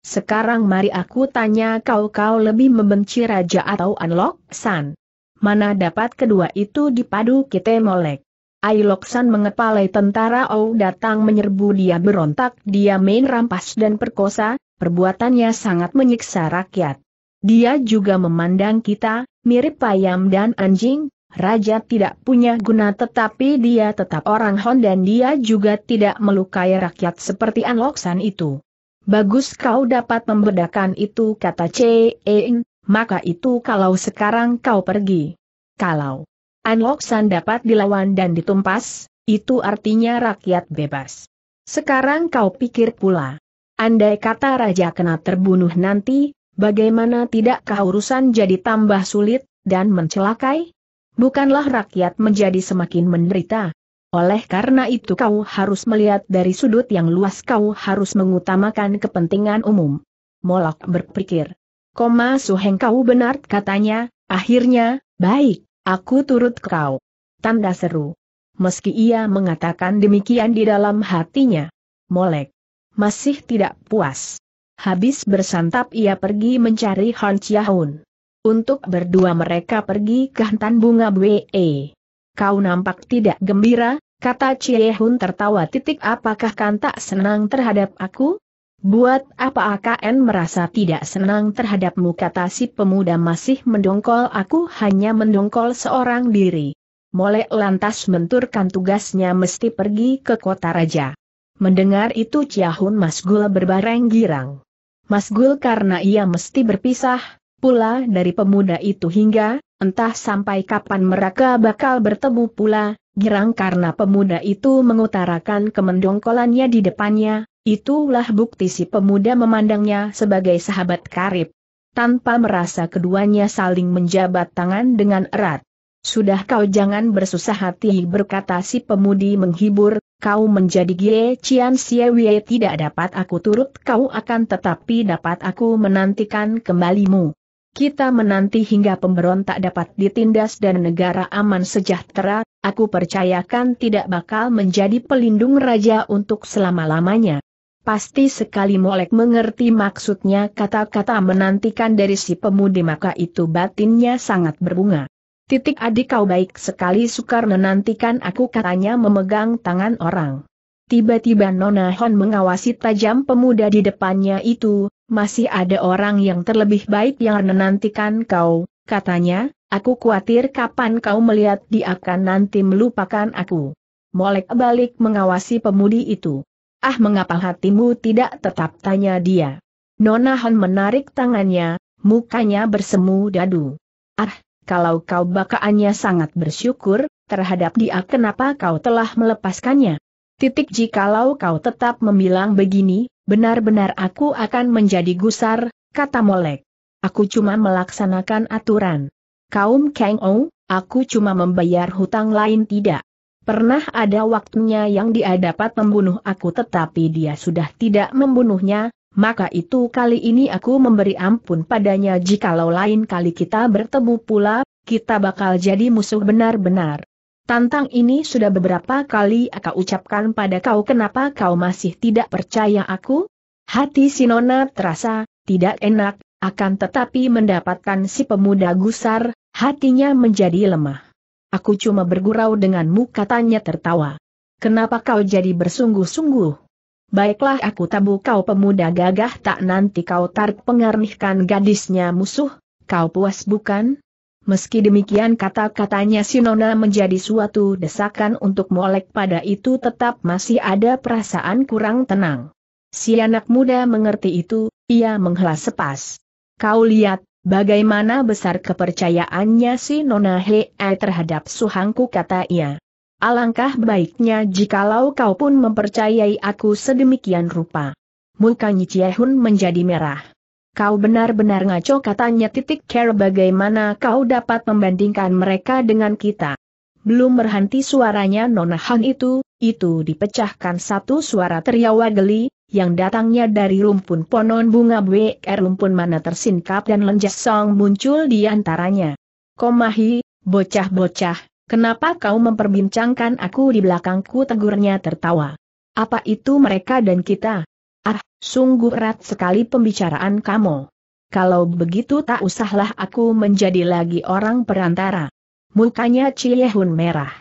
Sekarang mari aku tanya kau kau lebih membenci raja atau Anlok San. Mana dapat kedua itu dipadu kita molek. Ailoksan mengepalai tentara Ou datang menyerbu dia berontak dia main rampas dan perkosa, perbuatannya sangat menyiksa rakyat. Dia juga memandang kita, mirip ayam dan anjing, Raja tidak punya guna tetapi dia tetap orang Hon dan dia juga tidak melukai rakyat seperti Anloksan itu. Bagus kau dapat membedakan itu kata Cheng, maka itu kalau sekarang kau pergi. Kalau Anloksan dapat dilawan dan ditumpas, itu artinya rakyat bebas. Sekarang kau pikir pula. Andai kata raja kena terbunuh nanti, Bagaimana tidak urusan jadi tambah sulit, dan mencelakai? Bukanlah rakyat menjadi semakin menderita. Oleh karena itu kau harus melihat dari sudut yang luas kau harus mengutamakan kepentingan umum. Molok berpikir. Koma Suheng kau benar katanya, akhirnya, baik, aku turut kau. Tanda seru. Meski ia mengatakan demikian di dalam hatinya. Molek. Masih tidak puas. Habis bersantap ia pergi mencari Han Chiaun. Untuk berdua mereka pergi ke hantan bunga Bwe. Kau nampak tidak gembira, kata Hun tertawa titik apakah kan tak senang terhadap aku? Buat apa AKN merasa tidak senang terhadapmu kata si pemuda masih mendongkol aku hanya mendongkol seorang diri. Mole lantas menturkan tugasnya mesti pergi ke kota raja. Mendengar itu Ciahun Masgul berbareng girang. Masgul karena ia mesti berpisah, pula dari pemuda itu hingga, entah sampai kapan mereka bakal bertemu pula, girang karena pemuda itu mengutarakan kemendongkolannya di depannya, itulah bukti si pemuda memandangnya sebagai sahabat karib. Tanpa merasa keduanya saling menjabat tangan dengan erat. Sudah kau jangan bersusah hati berkata si pemudi menghibur, kau menjadi Gie Cian Wie tidak dapat aku turut kau akan tetapi dapat aku menantikan kembalimu. Kita menanti hingga pemberontak dapat ditindas dan negara aman sejahtera, aku percayakan tidak bakal menjadi pelindung raja untuk selama-lamanya. Pasti sekali Molek mengerti maksudnya kata-kata menantikan dari si pemudi maka itu batinnya sangat berbunga. Titik adik kau baik sekali sukar menantikan aku katanya memegang tangan orang. Tiba-tiba Nona Hon mengawasi tajam pemuda di depannya itu, masih ada orang yang terlebih baik yang menantikan kau, katanya, aku khawatir kapan kau melihat dia akan nanti melupakan aku. Molek balik mengawasi pemudi itu. Ah mengapa hatimu tidak tetap tanya dia. Nona Hon menarik tangannya, mukanya bersemu dadu. Ah, kalau kau bakaannya sangat bersyukur, terhadap dia kenapa kau telah melepaskannya. Titik jikalau kau tetap membilang begini, benar-benar aku akan menjadi gusar, kata Molek. Aku cuma melaksanakan aturan. Kaum Kang Ou, aku cuma membayar hutang lain tidak. Pernah ada waktunya yang dia dapat membunuh aku tetapi dia sudah tidak membunuhnya, maka itu kali ini aku memberi ampun padanya jikalau lain kali kita bertemu pula, kita bakal jadi musuh benar-benar. Tantang ini sudah beberapa kali aku ucapkan pada kau kenapa kau masih tidak percaya aku? Hati Sinona terasa, tidak enak, akan tetapi mendapatkan si pemuda gusar, hatinya menjadi lemah. Aku cuma bergurau denganmu katanya tertawa. Kenapa kau jadi bersungguh-sungguh? Baiklah aku tabu kau pemuda gagah tak nanti kau tarik pengernihkan gadisnya musuh, kau puas bukan? Meski demikian kata-katanya Sinona menjadi suatu desakan untuk molek pada itu tetap masih ada perasaan kurang tenang. Si anak muda mengerti itu, ia menghela sepas. Kau lihat, bagaimana besar kepercayaannya si Nona Hei terhadap Suhangku kata ia. Alangkah baiknya jikalau kau pun mempercayai aku sedemikian rupa. Muka Niciehun menjadi merah. Kau benar-benar ngaco katanya titik care bagaimana kau dapat membandingkan mereka dengan kita. Belum berhenti suaranya Nona Han itu, itu dipecahkan satu suara teriawa geli, yang datangnya dari rumpun ponon bunga BR er rumpun mana tersingkap dan lenjas song muncul di antaranya. Komahi, bocah-bocah, Kenapa kau memperbincangkan aku di belakangku tegurnya tertawa? Apa itu mereka dan kita? Ah, sungguh erat sekali pembicaraan kamu. Kalau begitu tak usahlah aku menjadi lagi orang perantara. Mukanya Ciehun merah.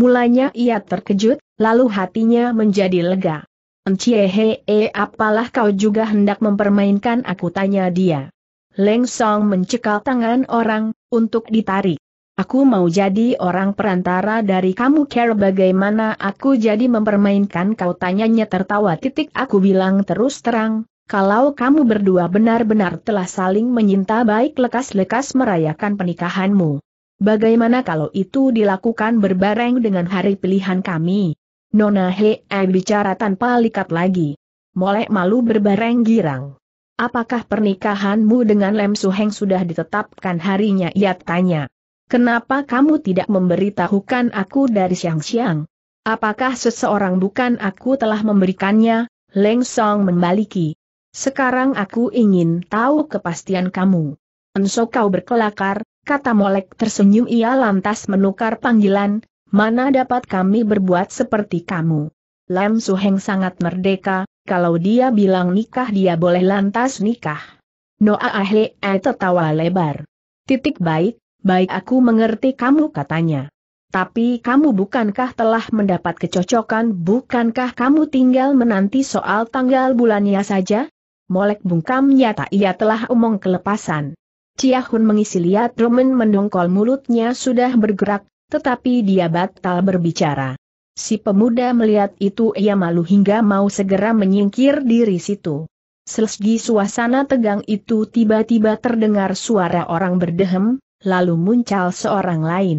Mulanya ia terkejut, lalu hatinya menjadi lega. Enciehe, e, apalah kau juga hendak mempermainkan aku tanya dia. Leng Song mencekal tangan orang, untuk ditarik. Aku mau jadi orang perantara dari kamu care bagaimana aku jadi mempermainkan kau tanyanya tertawa titik aku bilang terus terang, kalau kamu berdua benar-benar telah saling menyinta baik lekas-lekas merayakan pernikahanmu. Bagaimana kalau itu dilakukan berbareng dengan hari pilihan kami? Nona He, eh bicara tanpa likat lagi. Molek malu berbareng girang. Apakah pernikahanmu dengan Lem Suheng sudah ditetapkan harinya? Ia tanya. Kenapa kamu tidak memberitahukan aku dari siang-siang? Apakah seseorang bukan aku telah memberikannya? Leng Song membaliki. Sekarang aku ingin tahu kepastian kamu. Enso kau berkelakar, kata Molek tersenyum ia lantas menukar panggilan, mana dapat kami berbuat seperti kamu. Lam Suheng sangat merdeka, kalau dia bilang nikah dia boleh lantas nikah. Noa Ahe eh, tertawa lebar. Titik baik, Baik aku mengerti kamu katanya. Tapi kamu bukankah telah mendapat kecocokan bukankah kamu tinggal menanti soal tanggal bulannya saja? Molek bungkam nyata ia telah omong kelepasan. Hun mengisi lihat Roman mendongkol mulutnya sudah bergerak, tetapi dia batal berbicara. Si pemuda melihat itu ia malu hingga mau segera menyingkir diri situ. Selesgi suasana tegang itu tiba-tiba terdengar suara orang berdehem, lalu muncul seorang lain.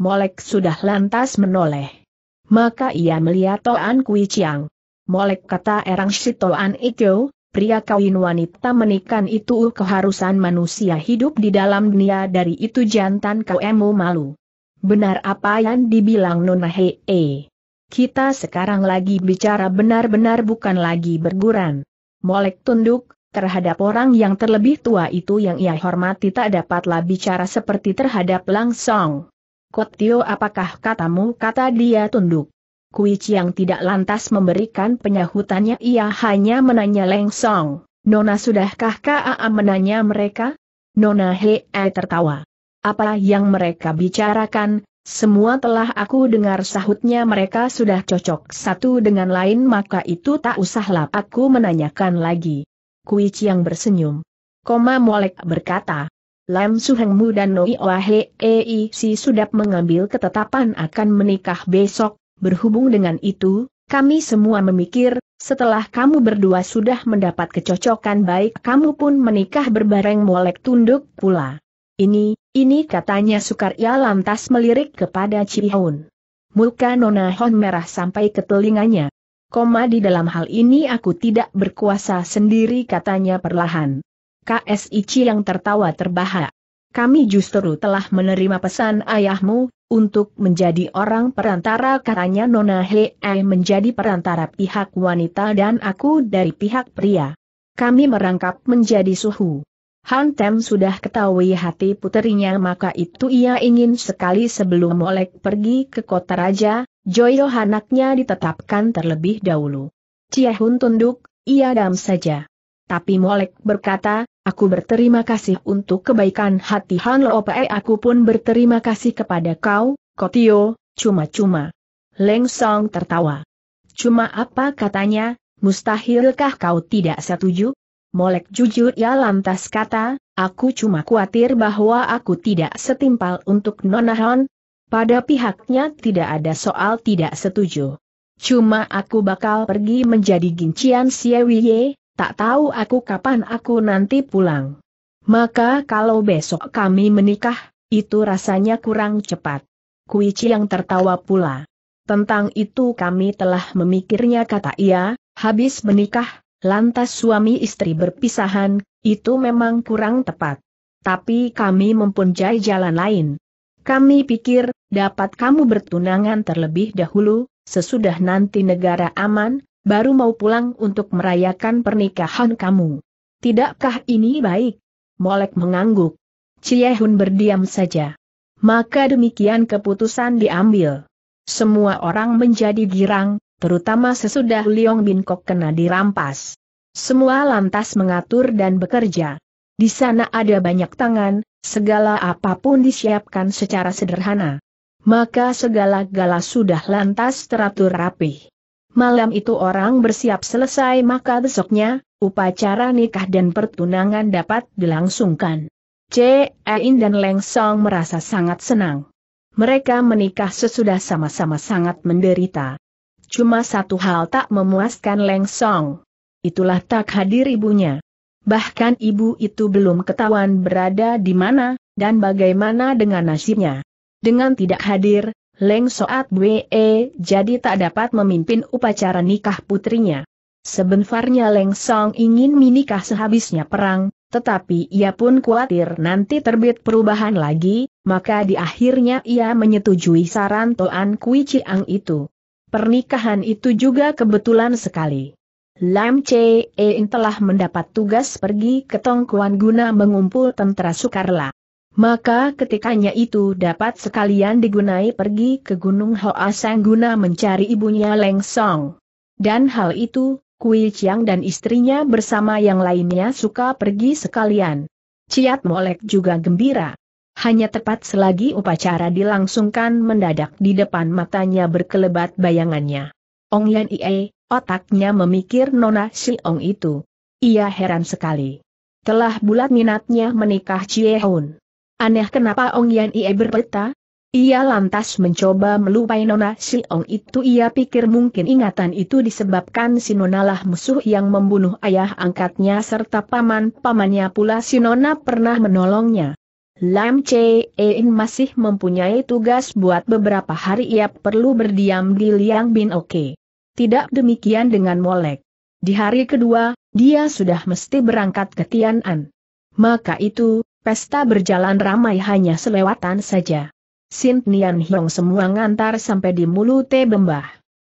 Molek sudah lantas menoleh. Maka ia melihat Toan Kui Chiang. Molek kata Erang si Toan Ikyo, pria kawin wanita menikan itu keharusan manusia hidup di dalam dunia dari itu jantan kau emu malu. Benar apa yang dibilang Nona Hei. -e. Kita sekarang lagi bicara benar-benar bukan lagi berguran. Molek tunduk, Terhadap orang yang terlebih tua itu yang ia hormati tak dapatlah bicara seperti terhadap langsung. Kotio apakah katamu kata dia tunduk. Kui Chiang tidak lantas memberikan penyahutannya ia hanya menanya Leng Song, Nona sudahkah Kaa menanya mereka? Nona Hei tertawa. Apa yang mereka bicarakan, semua telah aku dengar sahutnya mereka sudah cocok satu dengan lain maka itu tak usahlah aku menanyakan lagi. Kui Chiang bersenyum. Koma Molek berkata, Lam Suhengmu dan Noi Oahe Ei Si sudah mengambil ketetapan akan menikah besok, berhubung dengan itu, kami semua memikir, setelah kamu berdua sudah mendapat kecocokan baik kamu pun menikah berbareng Molek tunduk pula. Ini, ini katanya Ya lantas melirik kepada Hun. Muka Nona Hon merah sampai ke telinganya. Koma di dalam hal ini aku tidak berkuasa sendiri katanya perlahan. KSIC yang tertawa terbahak. Kami justru telah menerima pesan ayahmu, untuk menjadi orang perantara katanya Nona Hei menjadi perantara pihak wanita dan aku dari pihak pria. Kami merangkap menjadi suhu. Han Tem sudah ketahui hati puterinya maka itu ia ingin sekali sebelum Molek pergi ke kota raja, Joyo anaknya ditetapkan terlebih dahulu. Ciehun tunduk, ia dam saja. Tapi Molek berkata, aku berterima kasih untuk kebaikan hati Han Lope aku pun berterima kasih kepada kau, Kotio, cuma-cuma. Leng Song tertawa. Cuma apa katanya, mustahilkah kau tidak setuju? Molek jujur ya lantas kata, aku cuma khawatir bahwa aku tidak setimpal untuk Nona pada pihaknya tidak ada soal tidak setuju. Cuma aku bakal pergi menjadi gincian Siewiye, tak tahu aku kapan aku nanti pulang. Maka kalau besok kami menikah, itu rasanya kurang cepat. Kuici yang tertawa pula. Tentang itu kami telah memikirnya kata ia, habis menikah, lantas suami istri berpisahan, itu memang kurang tepat. Tapi kami mempunyai jalan lain. Kami pikir, dapat kamu bertunangan terlebih dahulu, sesudah nanti negara aman, baru mau pulang untuk merayakan pernikahan kamu. Tidakkah ini baik? Molek mengangguk. Ciehun berdiam saja. Maka demikian keputusan diambil. Semua orang menjadi girang, terutama sesudah Liong Binkok kena dirampas. Semua lantas mengatur dan bekerja. Di sana ada banyak tangan, Segala apapun disiapkan secara sederhana. Maka segala-gala sudah lantas teratur rapih. Malam itu orang bersiap selesai maka besoknya, upacara nikah dan pertunangan dapat dilangsungkan. C. E, In dan Leng Song merasa sangat senang. Mereka menikah sesudah sama-sama sangat menderita. Cuma satu hal tak memuaskan Leng Song. Itulah tak hadir ibunya. Bahkan ibu itu belum ketahuan berada di mana, dan bagaimana dengan nasibnya. Dengan tidak hadir, Leng Soat Bwe jadi tak dapat memimpin upacara nikah putrinya. Sebenarnya Leng Song ingin menikah sehabisnya perang, tetapi ia pun khawatir nanti terbit perubahan lagi, maka di akhirnya ia menyetujui saran Toan Kui Chiang itu. Pernikahan itu juga kebetulan sekali. Lam C. Eing telah mendapat tugas pergi ke Tongkuan guna mengumpul tentara Sukarla. Maka ketikanya itu dapat sekalian digunai pergi ke Gunung Hoasang guna mencari ibunya Leng Song. Dan hal itu, Kui Chiang dan istrinya bersama yang lainnya suka pergi sekalian. Ciat Molek juga gembira. Hanya tepat selagi upacara dilangsungkan mendadak di depan matanya berkelebat bayangannya. Ong Yan Ie, Otaknya memikir Nona Siong itu. Ia heran sekali. Telah bulat minatnya menikah Ciehun. Aneh kenapa Ong Yan Ie berpeta? Ia lantas mencoba melupai Nona Siong itu ia pikir mungkin ingatan itu disebabkan si Nona musuh yang membunuh ayah angkatnya serta paman-pamannya pula si Nona pernah menolongnya. Lam Chein masih mempunyai tugas buat beberapa hari ia perlu berdiam di Liang Bin Oke tidak demikian dengan Molek. Di hari kedua, dia sudah mesti berangkat ke Tian'an. Maka itu, pesta berjalan ramai hanya selewatan saja. Sin Nian Hiong semua ngantar sampai di mulut Bembah.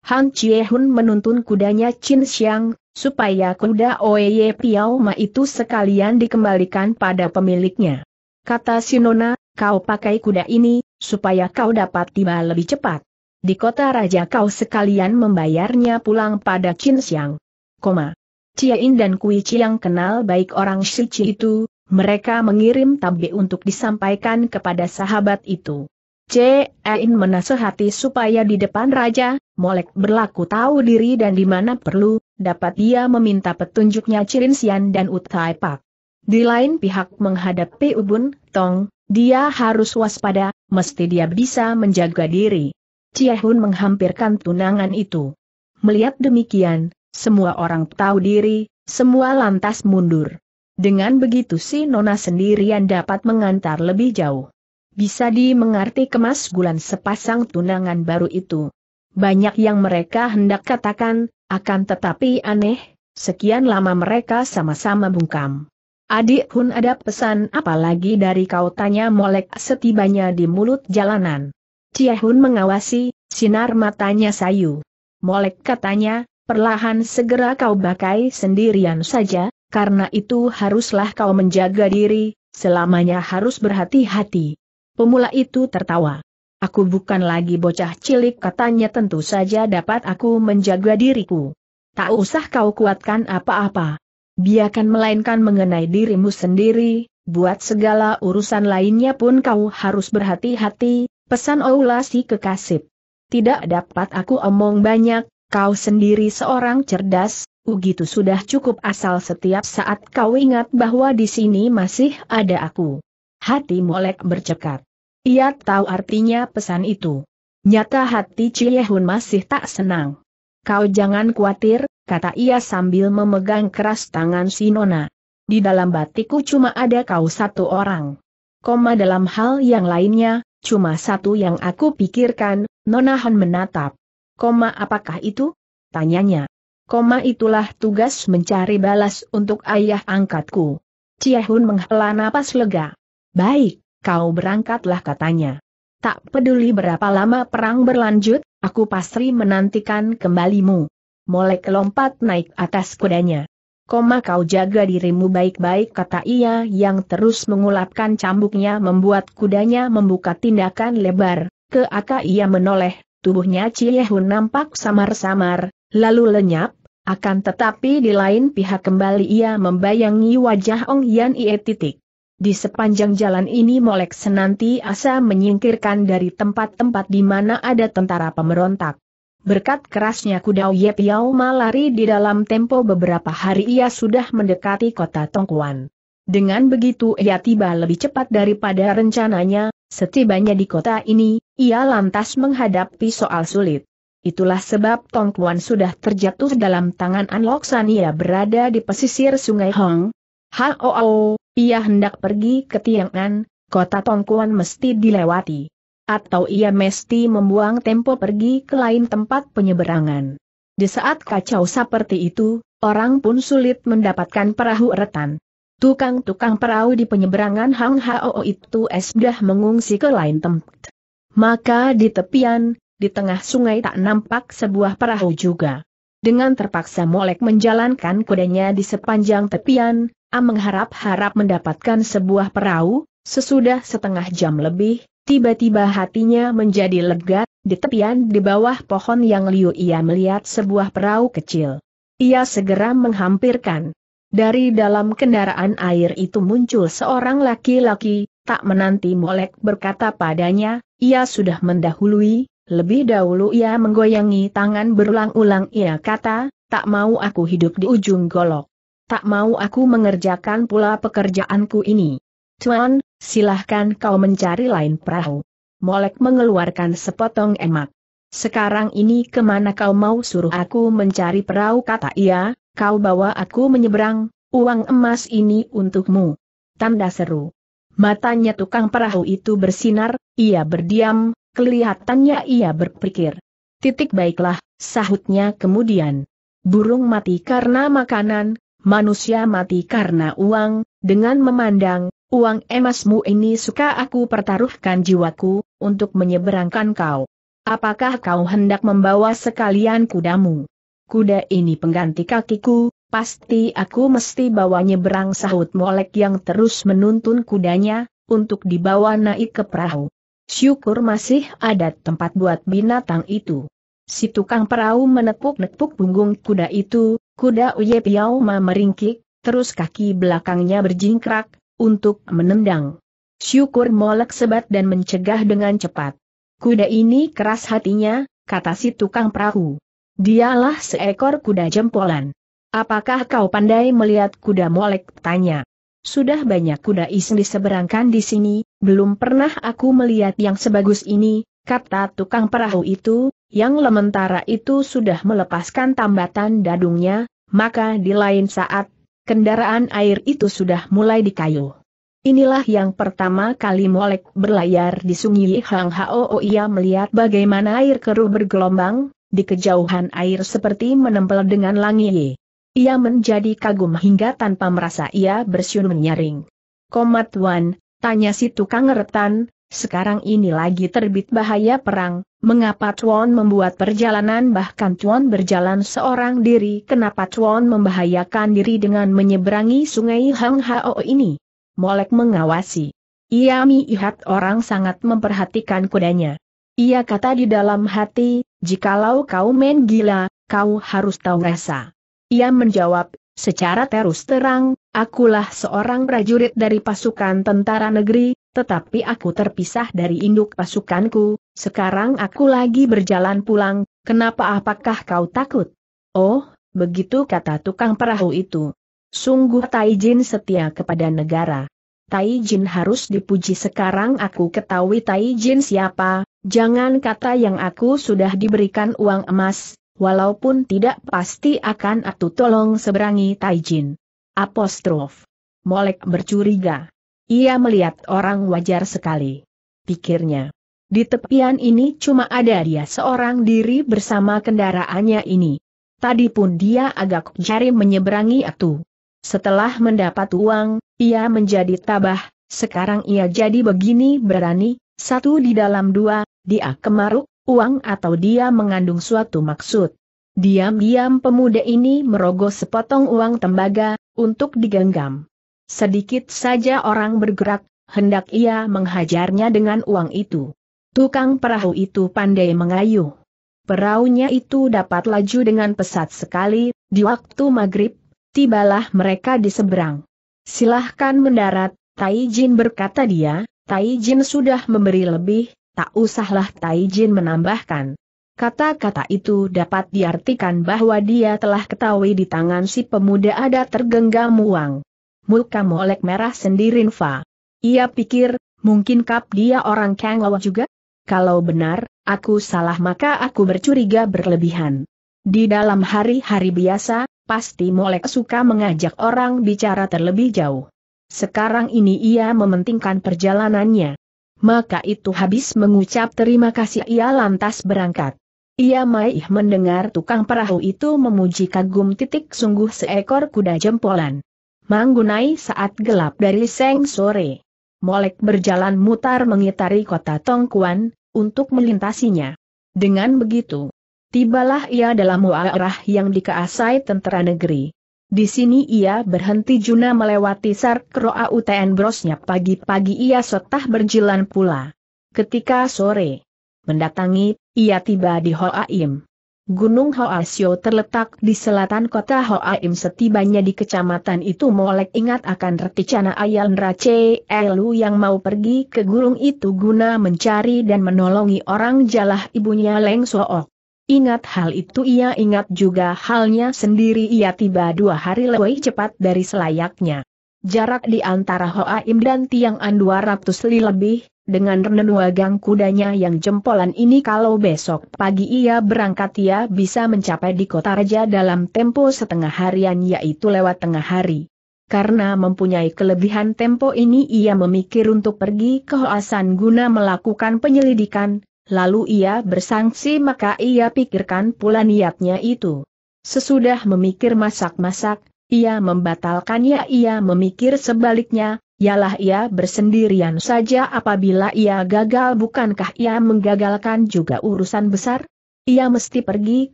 Han Chie Hun menuntun kudanya Chin Xiang, supaya kuda Oye Piao Ma itu sekalian dikembalikan pada pemiliknya. Kata Sinona, kau pakai kuda ini, supaya kau dapat tiba lebih cepat. Di kota raja kau sekalian membayarnya pulang pada Qin Xiang. Koma. Ciein dan Kui Chiang kenal baik orang Shichi itu, mereka mengirim tabi untuk disampaikan kepada sahabat itu. Ciein menasehati supaya di depan raja, Molek berlaku tahu diri dan di mana perlu, dapat dia meminta petunjuknya Xian dan Utai Pak. Di lain pihak menghadapi Ubun, Tong, dia harus waspada, mesti dia bisa menjaga diri. Ciehun menghampirkan tunangan itu. Melihat demikian, semua orang tahu diri, semua lantas mundur. Dengan begitu si Nona sendirian dapat mengantar lebih jauh. Bisa dimengerti kemas gulan sepasang tunangan baru itu. Banyak yang mereka hendak katakan, akan tetapi aneh, sekian lama mereka sama-sama bungkam. Adik Hun ada pesan apalagi dari kau tanya Molek setibanya di mulut jalanan. Ciahun mengawasi, sinar matanya sayu. Molek katanya, perlahan segera kau bakai sendirian saja, karena itu haruslah kau menjaga diri, selamanya harus berhati-hati. Pemula itu tertawa. Aku bukan lagi bocah cilik katanya tentu saja dapat aku menjaga diriku. Tak usah kau kuatkan apa-apa. Biarkan melainkan mengenai dirimu sendiri, buat segala urusan lainnya pun kau harus berhati-hati, Pesan Oula si kekasih Tidak dapat aku omong banyak, kau sendiri seorang cerdas, Ugitu sudah cukup asal setiap saat kau ingat bahwa di sini masih ada aku. Hati Molek bercekat. Ia tahu artinya pesan itu. Nyata hati Ciehun masih tak senang. Kau jangan khawatir, kata ia sambil memegang keras tangan Sinona. Di dalam batiku cuma ada kau satu orang. Koma dalam hal yang lainnya, Cuma satu yang aku pikirkan, Nona Han menatap. Koma apakah itu? Tanyanya. Koma itulah tugas mencari balas untuk ayah angkatku. Ciehun menghela napas lega. Baik, kau berangkatlah katanya. Tak peduli berapa lama perang berlanjut, aku pasti menantikan kembalimu. Molek lompat naik atas kudanya koma kau jaga dirimu baik-baik kata ia yang terus mengulapkan cambuknya membuat kudanya membuka tindakan lebar, ke aka ia menoleh, tubuhnya Ciehun nampak samar-samar, lalu lenyap, akan tetapi di lain pihak kembali ia membayangi wajah Ong Yan Ie titik. Di sepanjang jalan ini Molek senanti asa menyingkirkan dari tempat-tempat di mana ada tentara pemberontak. Berkat kerasnya kuda Ye Yao malari di dalam tempo beberapa hari ia sudah mendekati kota Tongkuan. Dengan begitu ia tiba lebih cepat daripada rencananya, setibanya di kota ini, ia lantas menghadapi soal sulit. Itulah sebab Tongkuan sudah terjatuh dalam tangan Anloksan ia berada di pesisir sungai Hong. Hao, ia hendak pergi ke Tiang'an, kota Tongkuan mesti dilewati atau ia mesti membuang tempo pergi ke lain tempat penyeberangan. Di saat kacau seperti itu, orang pun sulit mendapatkan perahu retan. Tukang-tukang perahu di penyeberangan Hang Hao itu sudah mengungsi ke lain tempat. Maka di tepian, di tengah sungai tak nampak sebuah perahu juga. Dengan terpaksa Molek menjalankan kudanya di sepanjang tepian, A mengharap-harap mendapatkan sebuah perahu, sesudah setengah jam lebih, Tiba-tiba hatinya menjadi lega, di tepian di bawah pohon yang liu ia melihat sebuah perahu kecil. Ia segera menghampirkan. Dari dalam kendaraan air itu muncul seorang laki-laki, tak menanti Molek berkata padanya, ia sudah mendahului, lebih dahulu ia menggoyangi tangan berulang-ulang ia kata, tak mau aku hidup di ujung golok. Tak mau aku mengerjakan pula pekerjaanku ini. Tuan, silahkan kau mencari lain perahu. Molek mengeluarkan sepotong emak. Sekarang ini kemana kau mau suruh aku mencari perahu kata ia, kau bawa aku menyeberang, uang emas ini untukmu. Tanda seru. Matanya tukang perahu itu bersinar, ia berdiam, kelihatannya ia berpikir. Titik baiklah, sahutnya kemudian. Burung mati karena makanan, manusia mati karena uang, dengan memandang, Uang emasmu ini suka aku pertaruhkan jiwaku, untuk menyeberangkan kau. Apakah kau hendak membawa sekalian kudamu? Kuda ini pengganti kakiku, pasti aku mesti bawa nyeberang sahut molek yang terus menuntun kudanya, untuk dibawa naik ke perahu. Syukur masih ada tempat buat binatang itu. Si tukang perahu menepuk-nepuk punggung kuda itu, kuda Uye Piau meringkik, terus kaki belakangnya berjingkrak, untuk menendang. Syukur molek sebat dan mencegah dengan cepat. Kuda ini keras hatinya, kata si tukang perahu. Dialah seekor kuda jempolan. Apakah kau pandai melihat kuda molek? Tanya. Sudah banyak kuda iseng diseberangkan di sini, belum pernah aku melihat yang sebagus ini, kata tukang perahu itu, yang lementara itu sudah melepaskan tambatan dadungnya, maka di lain saat kendaraan air itu sudah mulai dikayu. Inilah yang pertama kali Molek berlayar di sungai Hang Hao ia melihat bagaimana air keruh bergelombang, di kejauhan air seperti menempel dengan langit. Ia menjadi kagum hingga tanpa merasa ia bersiul menyaring. Komat Wan, tanya si tukang retan, sekarang ini lagi terbit bahaya perang, Mengapa Chuan membuat perjalanan bahkan Chuan berjalan seorang diri kenapa Chuan membahayakan diri dengan menyeberangi sungai Hang Hao ini? Molek mengawasi. Ia melihat orang sangat memperhatikan kudanya. Ia kata di dalam hati, jikalau kau main gila, kau harus tahu rasa. Ia menjawab, secara terus terang, akulah seorang prajurit dari pasukan tentara negeri, tetapi aku terpisah dari induk pasukanku, sekarang aku lagi berjalan pulang, kenapa apakah kau takut? Oh, begitu kata tukang perahu itu. Sungguh Taijin setia kepada negara. Taijin harus dipuji sekarang aku ketahui Taijin siapa, jangan kata yang aku sudah diberikan uang emas, walaupun tidak pasti akan aku tolong seberangi Taijin. Apostrof. Molek bercuriga. Ia melihat orang wajar sekali. Pikirnya. Di tepian ini cuma ada dia seorang diri bersama kendaraannya ini. Tadi pun dia agak jari menyeberangi itu. Setelah mendapat uang, ia menjadi tabah, sekarang ia jadi begini berani, satu di dalam dua, dia kemaruk, uang atau dia mengandung suatu maksud. Diam-diam pemuda ini merogoh sepotong uang tembaga, untuk digenggam. Sedikit saja orang bergerak, hendak ia menghajarnya dengan uang itu. Tukang perahu itu pandai mengayuh. Perahunya itu dapat laju dengan pesat sekali, di waktu maghrib, tibalah mereka di seberang. Silahkan mendarat, Taijin berkata dia, Taijin sudah memberi lebih, tak usahlah Taijin menambahkan. Kata-kata itu dapat diartikan bahwa dia telah ketahui di tangan si pemuda ada tergenggam uang muka molek merah sendiri Nfa. Ia pikir, mungkin kap dia orang Lawa juga? Kalau benar, aku salah maka aku bercuriga berlebihan. Di dalam hari-hari biasa, pasti Molek suka mengajak orang bicara terlebih jauh. Sekarang ini ia mementingkan perjalanannya. Maka itu habis mengucap terima kasih ia lantas berangkat. Ia maih mendengar tukang perahu itu memuji kagum titik sungguh seekor kuda jempolan. Manggunai saat gelap dari seng sore. Molek berjalan mutar mengitari kota Tongkuan, untuk melintasinya. Dengan begitu, tibalah ia dalam muarah yang dikeasai tentara negeri. Di sini ia berhenti Juna melewati Sarkroa UTN Brosnya pagi-pagi ia setah berjalan pula. Ketika sore mendatangi, ia tiba di Hoaim. Gunung Hoasio terletak di selatan kota Hoaim setibanya di kecamatan itu Molek ingat akan reticana Ayal Nrace Elu yang mau pergi ke gunung itu guna mencari dan menolongi orang jalah ibunya Leng Sook. Ingat hal itu ia ingat juga halnya sendiri ia tiba dua hari lebih cepat dari selayaknya. Jarak di antara Hoaim dan Tiang An 200 li lebih, dengan renungan kudanya yang jempolan ini kalau besok pagi ia berangkat ia bisa mencapai di kota raja dalam tempo setengah harian yaitu lewat tengah hari. Karena mempunyai kelebihan tempo ini ia memikir untuk pergi ke Hoasan guna melakukan penyelidikan, lalu ia bersangsi maka ia pikirkan pula niatnya itu. Sesudah memikir masak-masak, ia membatalkannya ia memikir sebaliknya, Ialah ia bersendirian saja apabila ia gagal bukankah ia menggagalkan juga urusan besar? Ia mesti pergi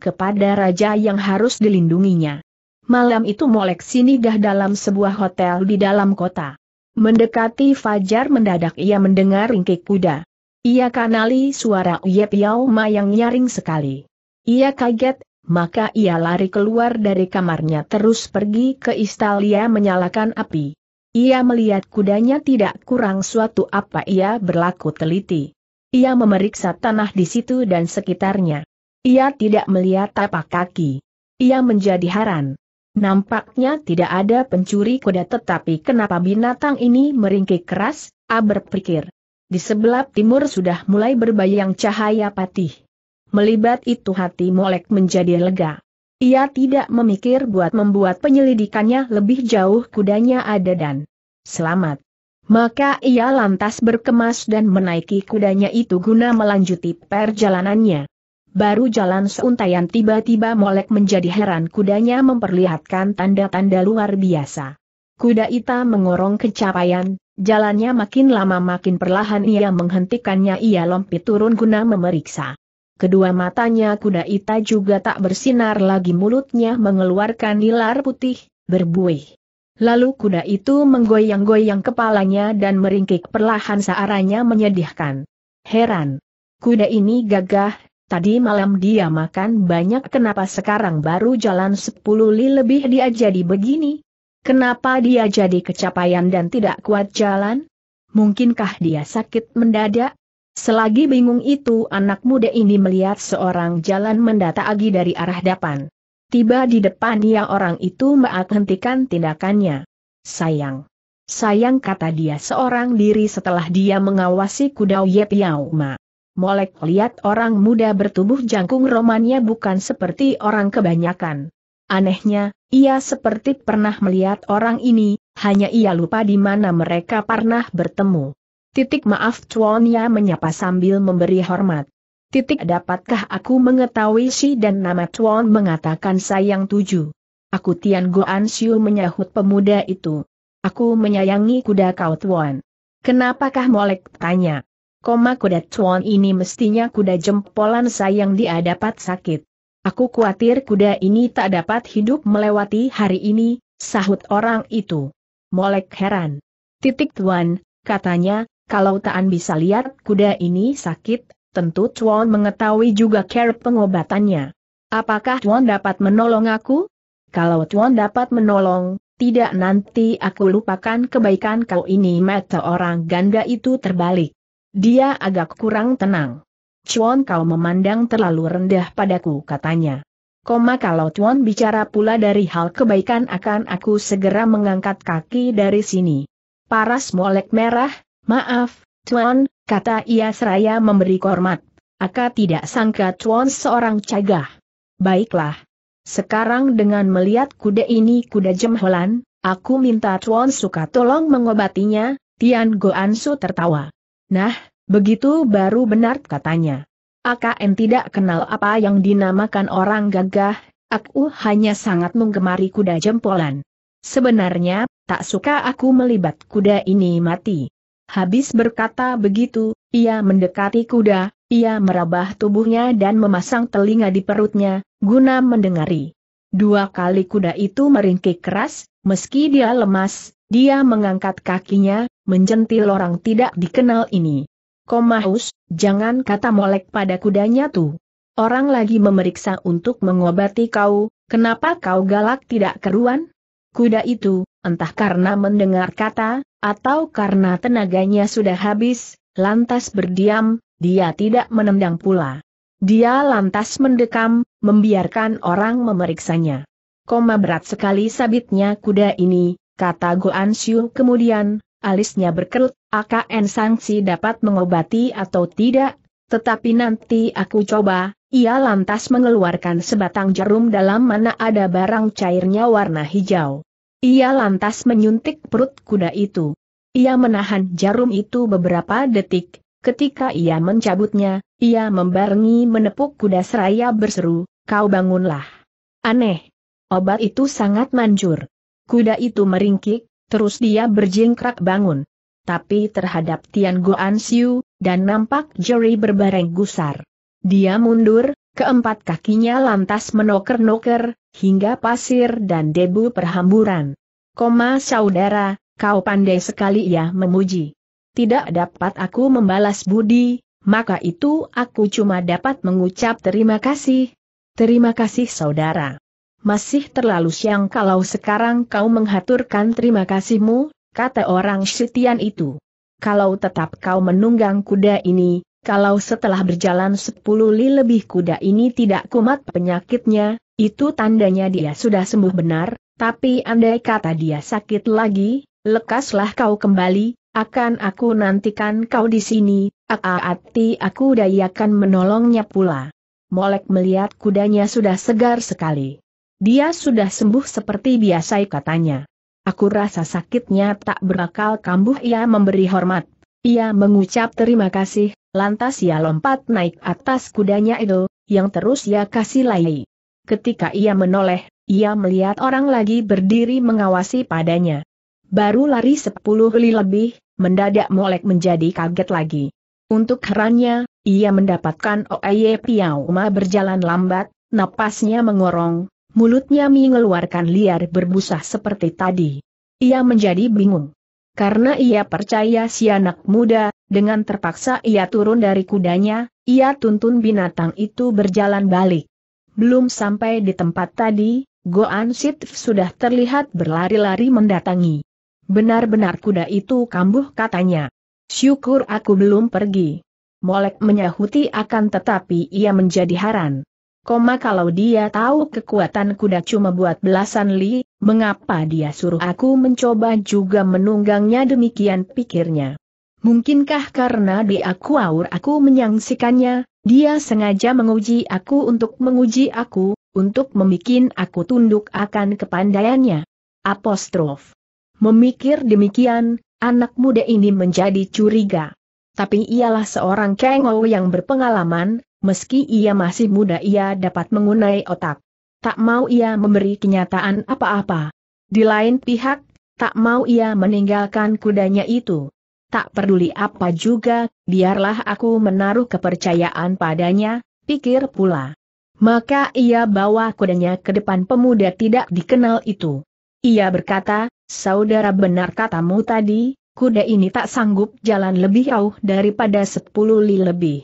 kepada raja yang harus dilindunginya. Malam itu Molek sinigah dalam sebuah hotel di dalam kota. Mendekati Fajar mendadak ia mendengar ringkik kuda. Ia kanali suara Uyep Yau Ma yang nyaring sekali. Ia kaget maka ia lari keluar dari kamarnya terus pergi ke istalia menyalakan api. Ia melihat kudanya tidak kurang suatu apa ia berlaku teliti. Ia memeriksa tanah di situ dan sekitarnya. Ia tidak melihat tapak kaki. Ia menjadi heran. Nampaknya tidak ada pencuri kuda tetapi kenapa binatang ini meringkik keras, A berpikir. Di sebelah timur sudah mulai berbayang cahaya patih. Melibat itu hati Molek menjadi lega. Ia tidak memikir buat membuat penyelidikannya lebih jauh kudanya ada dan selamat. Maka ia lantas berkemas dan menaiki kudanya itu guna melanjuti perjalanannya. Baru jalan seuntayan tiba-tiba molek menjadi heran kudanya memperlihatkan tanda-tanda luar biasa. Kuda Ita mengorong kecapaian, jalannya makin lama makin perlahan ia menghentikannya ia lompi turun guna memeriksa. Kedua matanya kuda ita juga tak bersinar lagi mulutnya mengeluarkan nilar putih, berbuih. Lalu kuda itu menggoyang-goyang kepalanya dan meringkik perlahan searahnya menyedihkan. Heran. Kuda ini gagah, tadi malam dia makan banyak kenapa sekarang baru jalan sepuluh li lebih dia jadi begini? Kenapa dia jadi kecapaian dan tidak kuat jalan? Mungkinkah dia sakit mendadak? Selagi bingung itu anak muda ini melihat seorang jalan mendata Agi dari arah depan. Tiba di depan ia orang itu Maat hentikan tindakannya. Sayang. Sayang kata dia seorang diri setelah dia mengawasi kuda Yep Yau Ma. Molek lihat orang muda bertubuh jangkung romannya bukan seperti orang kebanyakan. Anehnya, ia seperti pernah melihat orang ini, hanya ia lupa di mana mereka pernah bertemu. Titik maaf Ya menyapa sambil memberi hormat. Titik dapatkah aku mengetahui si dan nama Chuan mengatakan sayang tujuh. Aku Tian Goan Siu menyahut pemuda itu. Aku menyayangi kuda kau Chuan. Kenapakah molek tanya. Koma kuda Chuan ini mestinya kuda jempolan sayang dia dapat sakit. Aku khawatir kuda ini tak dapat hidup melewati hari ini, sahut orang itu. Molek heran. Titik Tuan, katanya, kalau Taan bisa lihat kuda ini sakit, tentu Chuan mengetahui juga care pengobatannya. Apakah Chuan dapat menolong aku? Kalau Chuan dapat menolong, tidak nanti aku lupakan kebaikan kau ini mata orang ganda itu terbalik. Dia agak kurang tenang. Chuan kau memandang terlalu rendah padaku katanya. Koma kalau Chuan bicara pula dari hal kebaikan akan aku segera mengangkat kaki dari sini. Paras molek merah, Maaf, Tuan, kata ia seraya memberi hormat. Aka tidak sangka Tuan seorang cagah. Baiklah. Sekarang dengan melihat kuda ini kuda jemholan, aku minta Tuan suka tolong mengobatinya, Tian Goansu tertawa. Nah, begitu baru benar katanya. AKN tidak kenal apa yang dinamakan orang gagah, aku hanya sangat menggemari kuda jempolan. Sebenarnya, tak suka aku melibat kuda ini mati. Habis berkata begitu, ia mendekati kuda, ia merabah tubuhnya dan memasang telinga di perutnya, guna mendengari. Dua kali kuda itu meringkik keras, meski dia lemas, dia mengangkat kakinya, menjentil orang tidak dikenal ini. Komahus, jangan kata molek pada kudanya tuh. Orang lagi memeriksa untuk mengobati kau, kenapa kau galak tidak keruan? Kuda itu, entah karena mendengar kata, atau karena tenaganya sudah habis, lantas berdiam, dia tidak menendang pula. Dia lantas mendekam, membiarkan orang memeriksanya. Koma berat sekali sabitnya kuda ini, kata Goan Siu kemudian, alisnya berkerut, AKN sanksi dapat mengobati atau tidak, tetapi nanti aku coba, ia lantas mengeluarkan sebatang jarum dalam mana ada barang cairnya warna hijau. Ia lantas menyuntik perut kuda itu. Ia menahan jarum itu beberapa detik, ketika ia mencabutnya, ia membarengi menepuk kuda seraya berseru, kau bangunlah. Aneh. Obat itu sangat manjur. Kuda itu meringkik, terus dia berjingkrak bangun. Tapi terhadap Tian Goan Siu, dan nampak Jerry berbareng gusar. Dia mundur, keempat kakinya lantas menoker-noker, hingga pasir dan debu perhamburan. Koma saudara, kau pandai sekali ya memuji. Tidak dapat aku membalas budi, maka itu aku cuma dapat mengucap terima kasih. Terima kasih saudara. Masih terlalu siang kalau sekarang kau menghaturkan terima kasihmu, kata orang setian itu. Kalau tetap kau menunggang kuda ini, kalau setelah berjalan sepuluh li lebih kuda ini tidak kumat penyakitnya, itu tandanya dia sudah sembuh benar, tapi andai kata dia sakit lagi, lekaslah kau kembali, akan aku nantikan kau di sini, aati aku dayakan menolongnya pula. Molek melihat kudanya sudah segar sekali. Dia sudah sembuh seperti biasa katanya. Aku rasa sakitnya tak berakal kambuh ia memberi hormat. Ia mengucap terima kasih, lantas ia lompat naik atas kudanya itu, yang terus ia kasih layi. Ketika ia menoleh, ia melihat orang lagi berdiri mengawasi padanya. Baru lari sepuluh li lebih, mendadak molek menjadi kaget lagi. Untuk herannya, ia mendapatkan Oeye Piauma berjalan lambat, napasnya mengorong, mulutnya mengeluarkan liar berbusa seperti tadi. Ia menjadi bingung. Karena ia percaya si anak muda, dengan terpaksa ia turun dari kudanya, ia tuntun binatang itu berjalan balik. Belum sampai di tempat tadi, Goan Sit sudah terlihat berlari-lari mendatangi. Benar-benar kuda itu kambuh katanya. Syukur aku belum pergi. Molek menyahuti akan tetapi ia menjadi haran. Koma kalau dia tahu kekuatan kuda cuma buat belasan li, mengapa dia suruh aku mencoba juga menunggangnya demikian pikirnya. Mungkinkah karena di aku aur aku menyangsikannya, dia sengaja menguji aku untuk menguji aku, untuk membuat aku tunduk akan kepandaiannya. Apostrof. Memikir demikian, anak muda ini menjadi curiga. Tapi ialah seorang kengol yang berpengalaman, meski ia masih muda ia dapat mengunai otak. Tak mau ia memberi kenyataan apa-apa. Di lain pihak, tak mau ia meninggalkan kudanya itu tak peduli apa juga, biarlah aku menaruh kepercayaan padanya, pikir pula. Maka ia bawa kudanya ke depan pemuda tidak dikenal itu. Ia berkata, saudara benar katamu tadi, kuda ini tak sanggup jalan lebih jauh daripada sepuluh li lebih.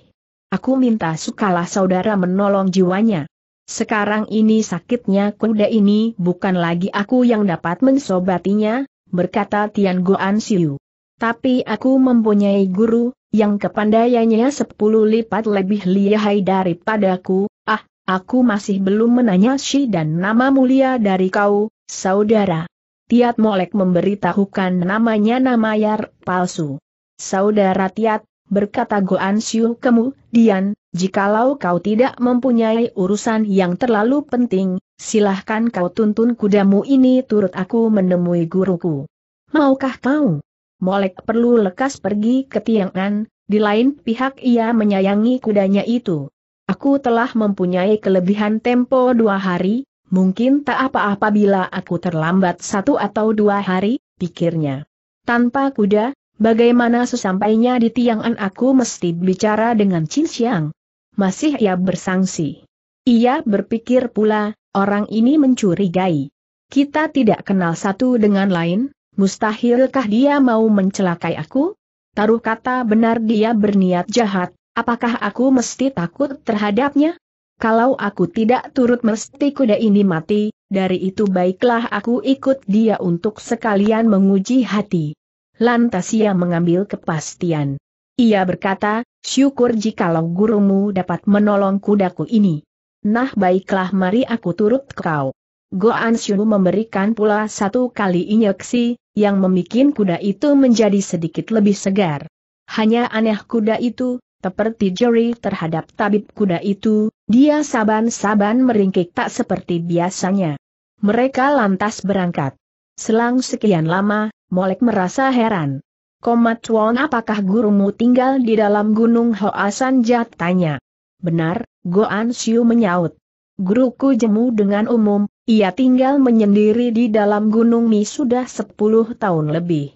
Aku minta sukalah saudara menolong jiwanya. Sekarang ini sakitnya kuda ini bukan lagi aku yang dapat mensobatinya, berkata Tian Goan Siu. Tapi aku mempunyai guru, yang kepandaiannya sepuluh lipat lebih lihai daripadaku, ah, aku masih belum menanya si dan nama mulia dari kau, saudara. Tiat Molek memberitahukan namanya nama Yar palsu. Saudara Tiat, berkata Goan Siu Kemu, Dian, jikalau kau tidak mempunyai urusan yang terlalu penting, silahkan kau tuntun kudamu ini turut aku menemui guruku. Maukah kau? Molek perlu lekas pergi ke tiangan. di lain pihak ia menyayangi kudanya itu. Aku telah mempunyai kelebihan tempo dua hari, mungkin tak apa-apa bila aku terlambat satu atau dua hari, pikirnya. Tanpa kuda, bagaimana sesampainya di Tiang'an aku mesti bicara dengan Chin Xiang? Masih ia bersangsi. Ia berpikir pula, orang ini mencurigai. Kita tidak kenal satu dengan lain, mustahilkah dia mau mencelakai aku? Taruh kata benar dia berniat jahat, apakah aku mesti takut terhadapnya? Kalau aku tidak turut mesti kuda ini mati, dari itu baiklah aku ikut dia untuk sekalian menguji hati. Lantas ia mengambil kepastian. Ia berkata, syukur jikalau gurumu dapat menolong kudaku ini. Nah baiklah mari aku turut kau. Goan Xiu memberikan pula satu kali injeksi yang memikin kuda itu menjadi sedikit lebih segar. Hanya aneh kuda itu, seperti Jerry terhadap tabib kuda itu, dia saban-saban meringkik tak seperti biasanya. Mereka lantas berangkat. Selang sekian lama, Molek merasa heran. Komat Komatwon apakah gurumu tinggal di dalam gunung Hoasan Jatanya. Benar, Goan Siu menyaut. Guruku jemu dengan umum, ia tinggal menyendiri di dalam Gunung Mi sudah 10 tahun lebih.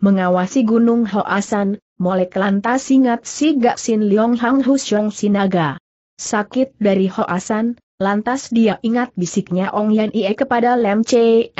Mengawasi Gunung Hoasan, Molek lantas ingat si Gak Sin Leong Hang Husyong Sinaga. Sakit dari Hoasan, lantas dia ingat bisiknya Ong Yan Ie kepada Lem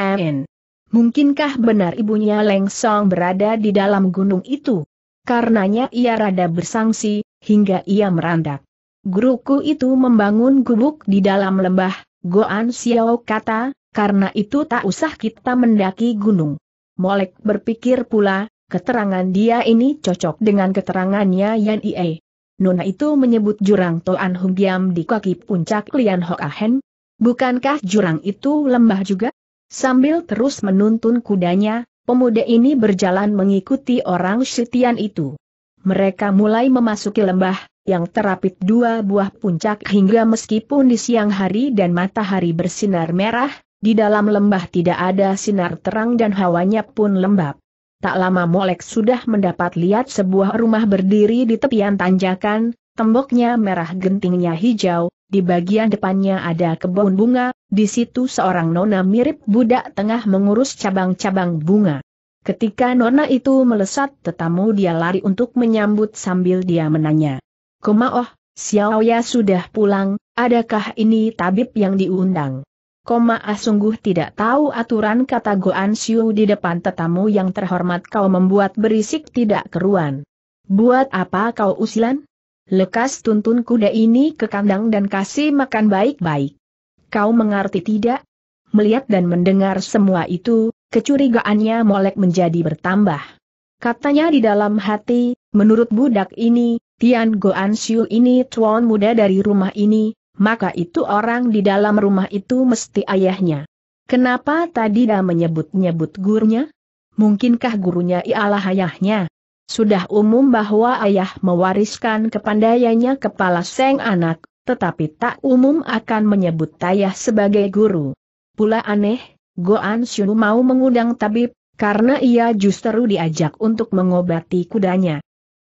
En. Mungkinkah benar ibunya Leng Song berada di dalam gunung itu? Karenanya ia rada bersangsi, hingga ia merandak. Guruku itu membangun gubuk di dalam lembah, Goan Xiao kata, karena itu tak usah kita mendaki gunung. Molek berpikir pula, keterangan dia ini cocok dengan keterangannya Yan Ie. Nona itu menyebut jurang Toan Hung di kaki puncak Lian Hoka Ahen. Bukankah jurang itu lembah juga? Sambil terus menuntun kudanya, pemuda ini berjalan mengikuti orang Shitian itu. Mereka mulai memasuki lembah, yang terapit dua buah puncak hingga meskipun di siang hari dan matahari bersinar merah, di dalam lembah tidak ada sinar terang dan hawanya pun lembab. Tak lama Molek sudah mendapat lihat sebuah rumah berdiri di tepian tanjakan, temboknya merah gentingnya hijau, di bagian depannya ada kebun bunga, di situ seorang nona mirip budak tengah mengurus cabang-cabang bunga. Ketika nona itu melesat tetamu dia lari untuk menyambut sambil dia menanya. Koma oh, Xiao Ya sudah pulang, adakah ini tabib yang diundang? Koma ah sungguh tidak tahu aturan kata Goan Xiu di depan tetamu yang terhormat kau membuat berisik tidak keruan. Buat apa kau usilan? Lekas tuntun kuda ini ke kandang dan kasih makan baik-baik. Kau mengerti tidak? Melihat dan mendengar semua itu, kecurigaannya molek menjadi bertambah. Katanya di dalam hati, menurut budak ini, Tian Goan Xiu ini tuan muda dari rumah ini, maka itu orang di dalam rumah itu mesti ayahnya. Kenapa tadi dah menyebut-nyebut gurunya? Mungkinkah gurunya ialah ayahnya? Sudah umum bahwa ayah mewariskan kepandaiannya kepala seng anak, tetapi tak umum akan menyebut ayah sebagai guru. Pula aneh, Goan Xiu mau mengundang tabib, karena ia justru diajak untuk mengobati kudanya.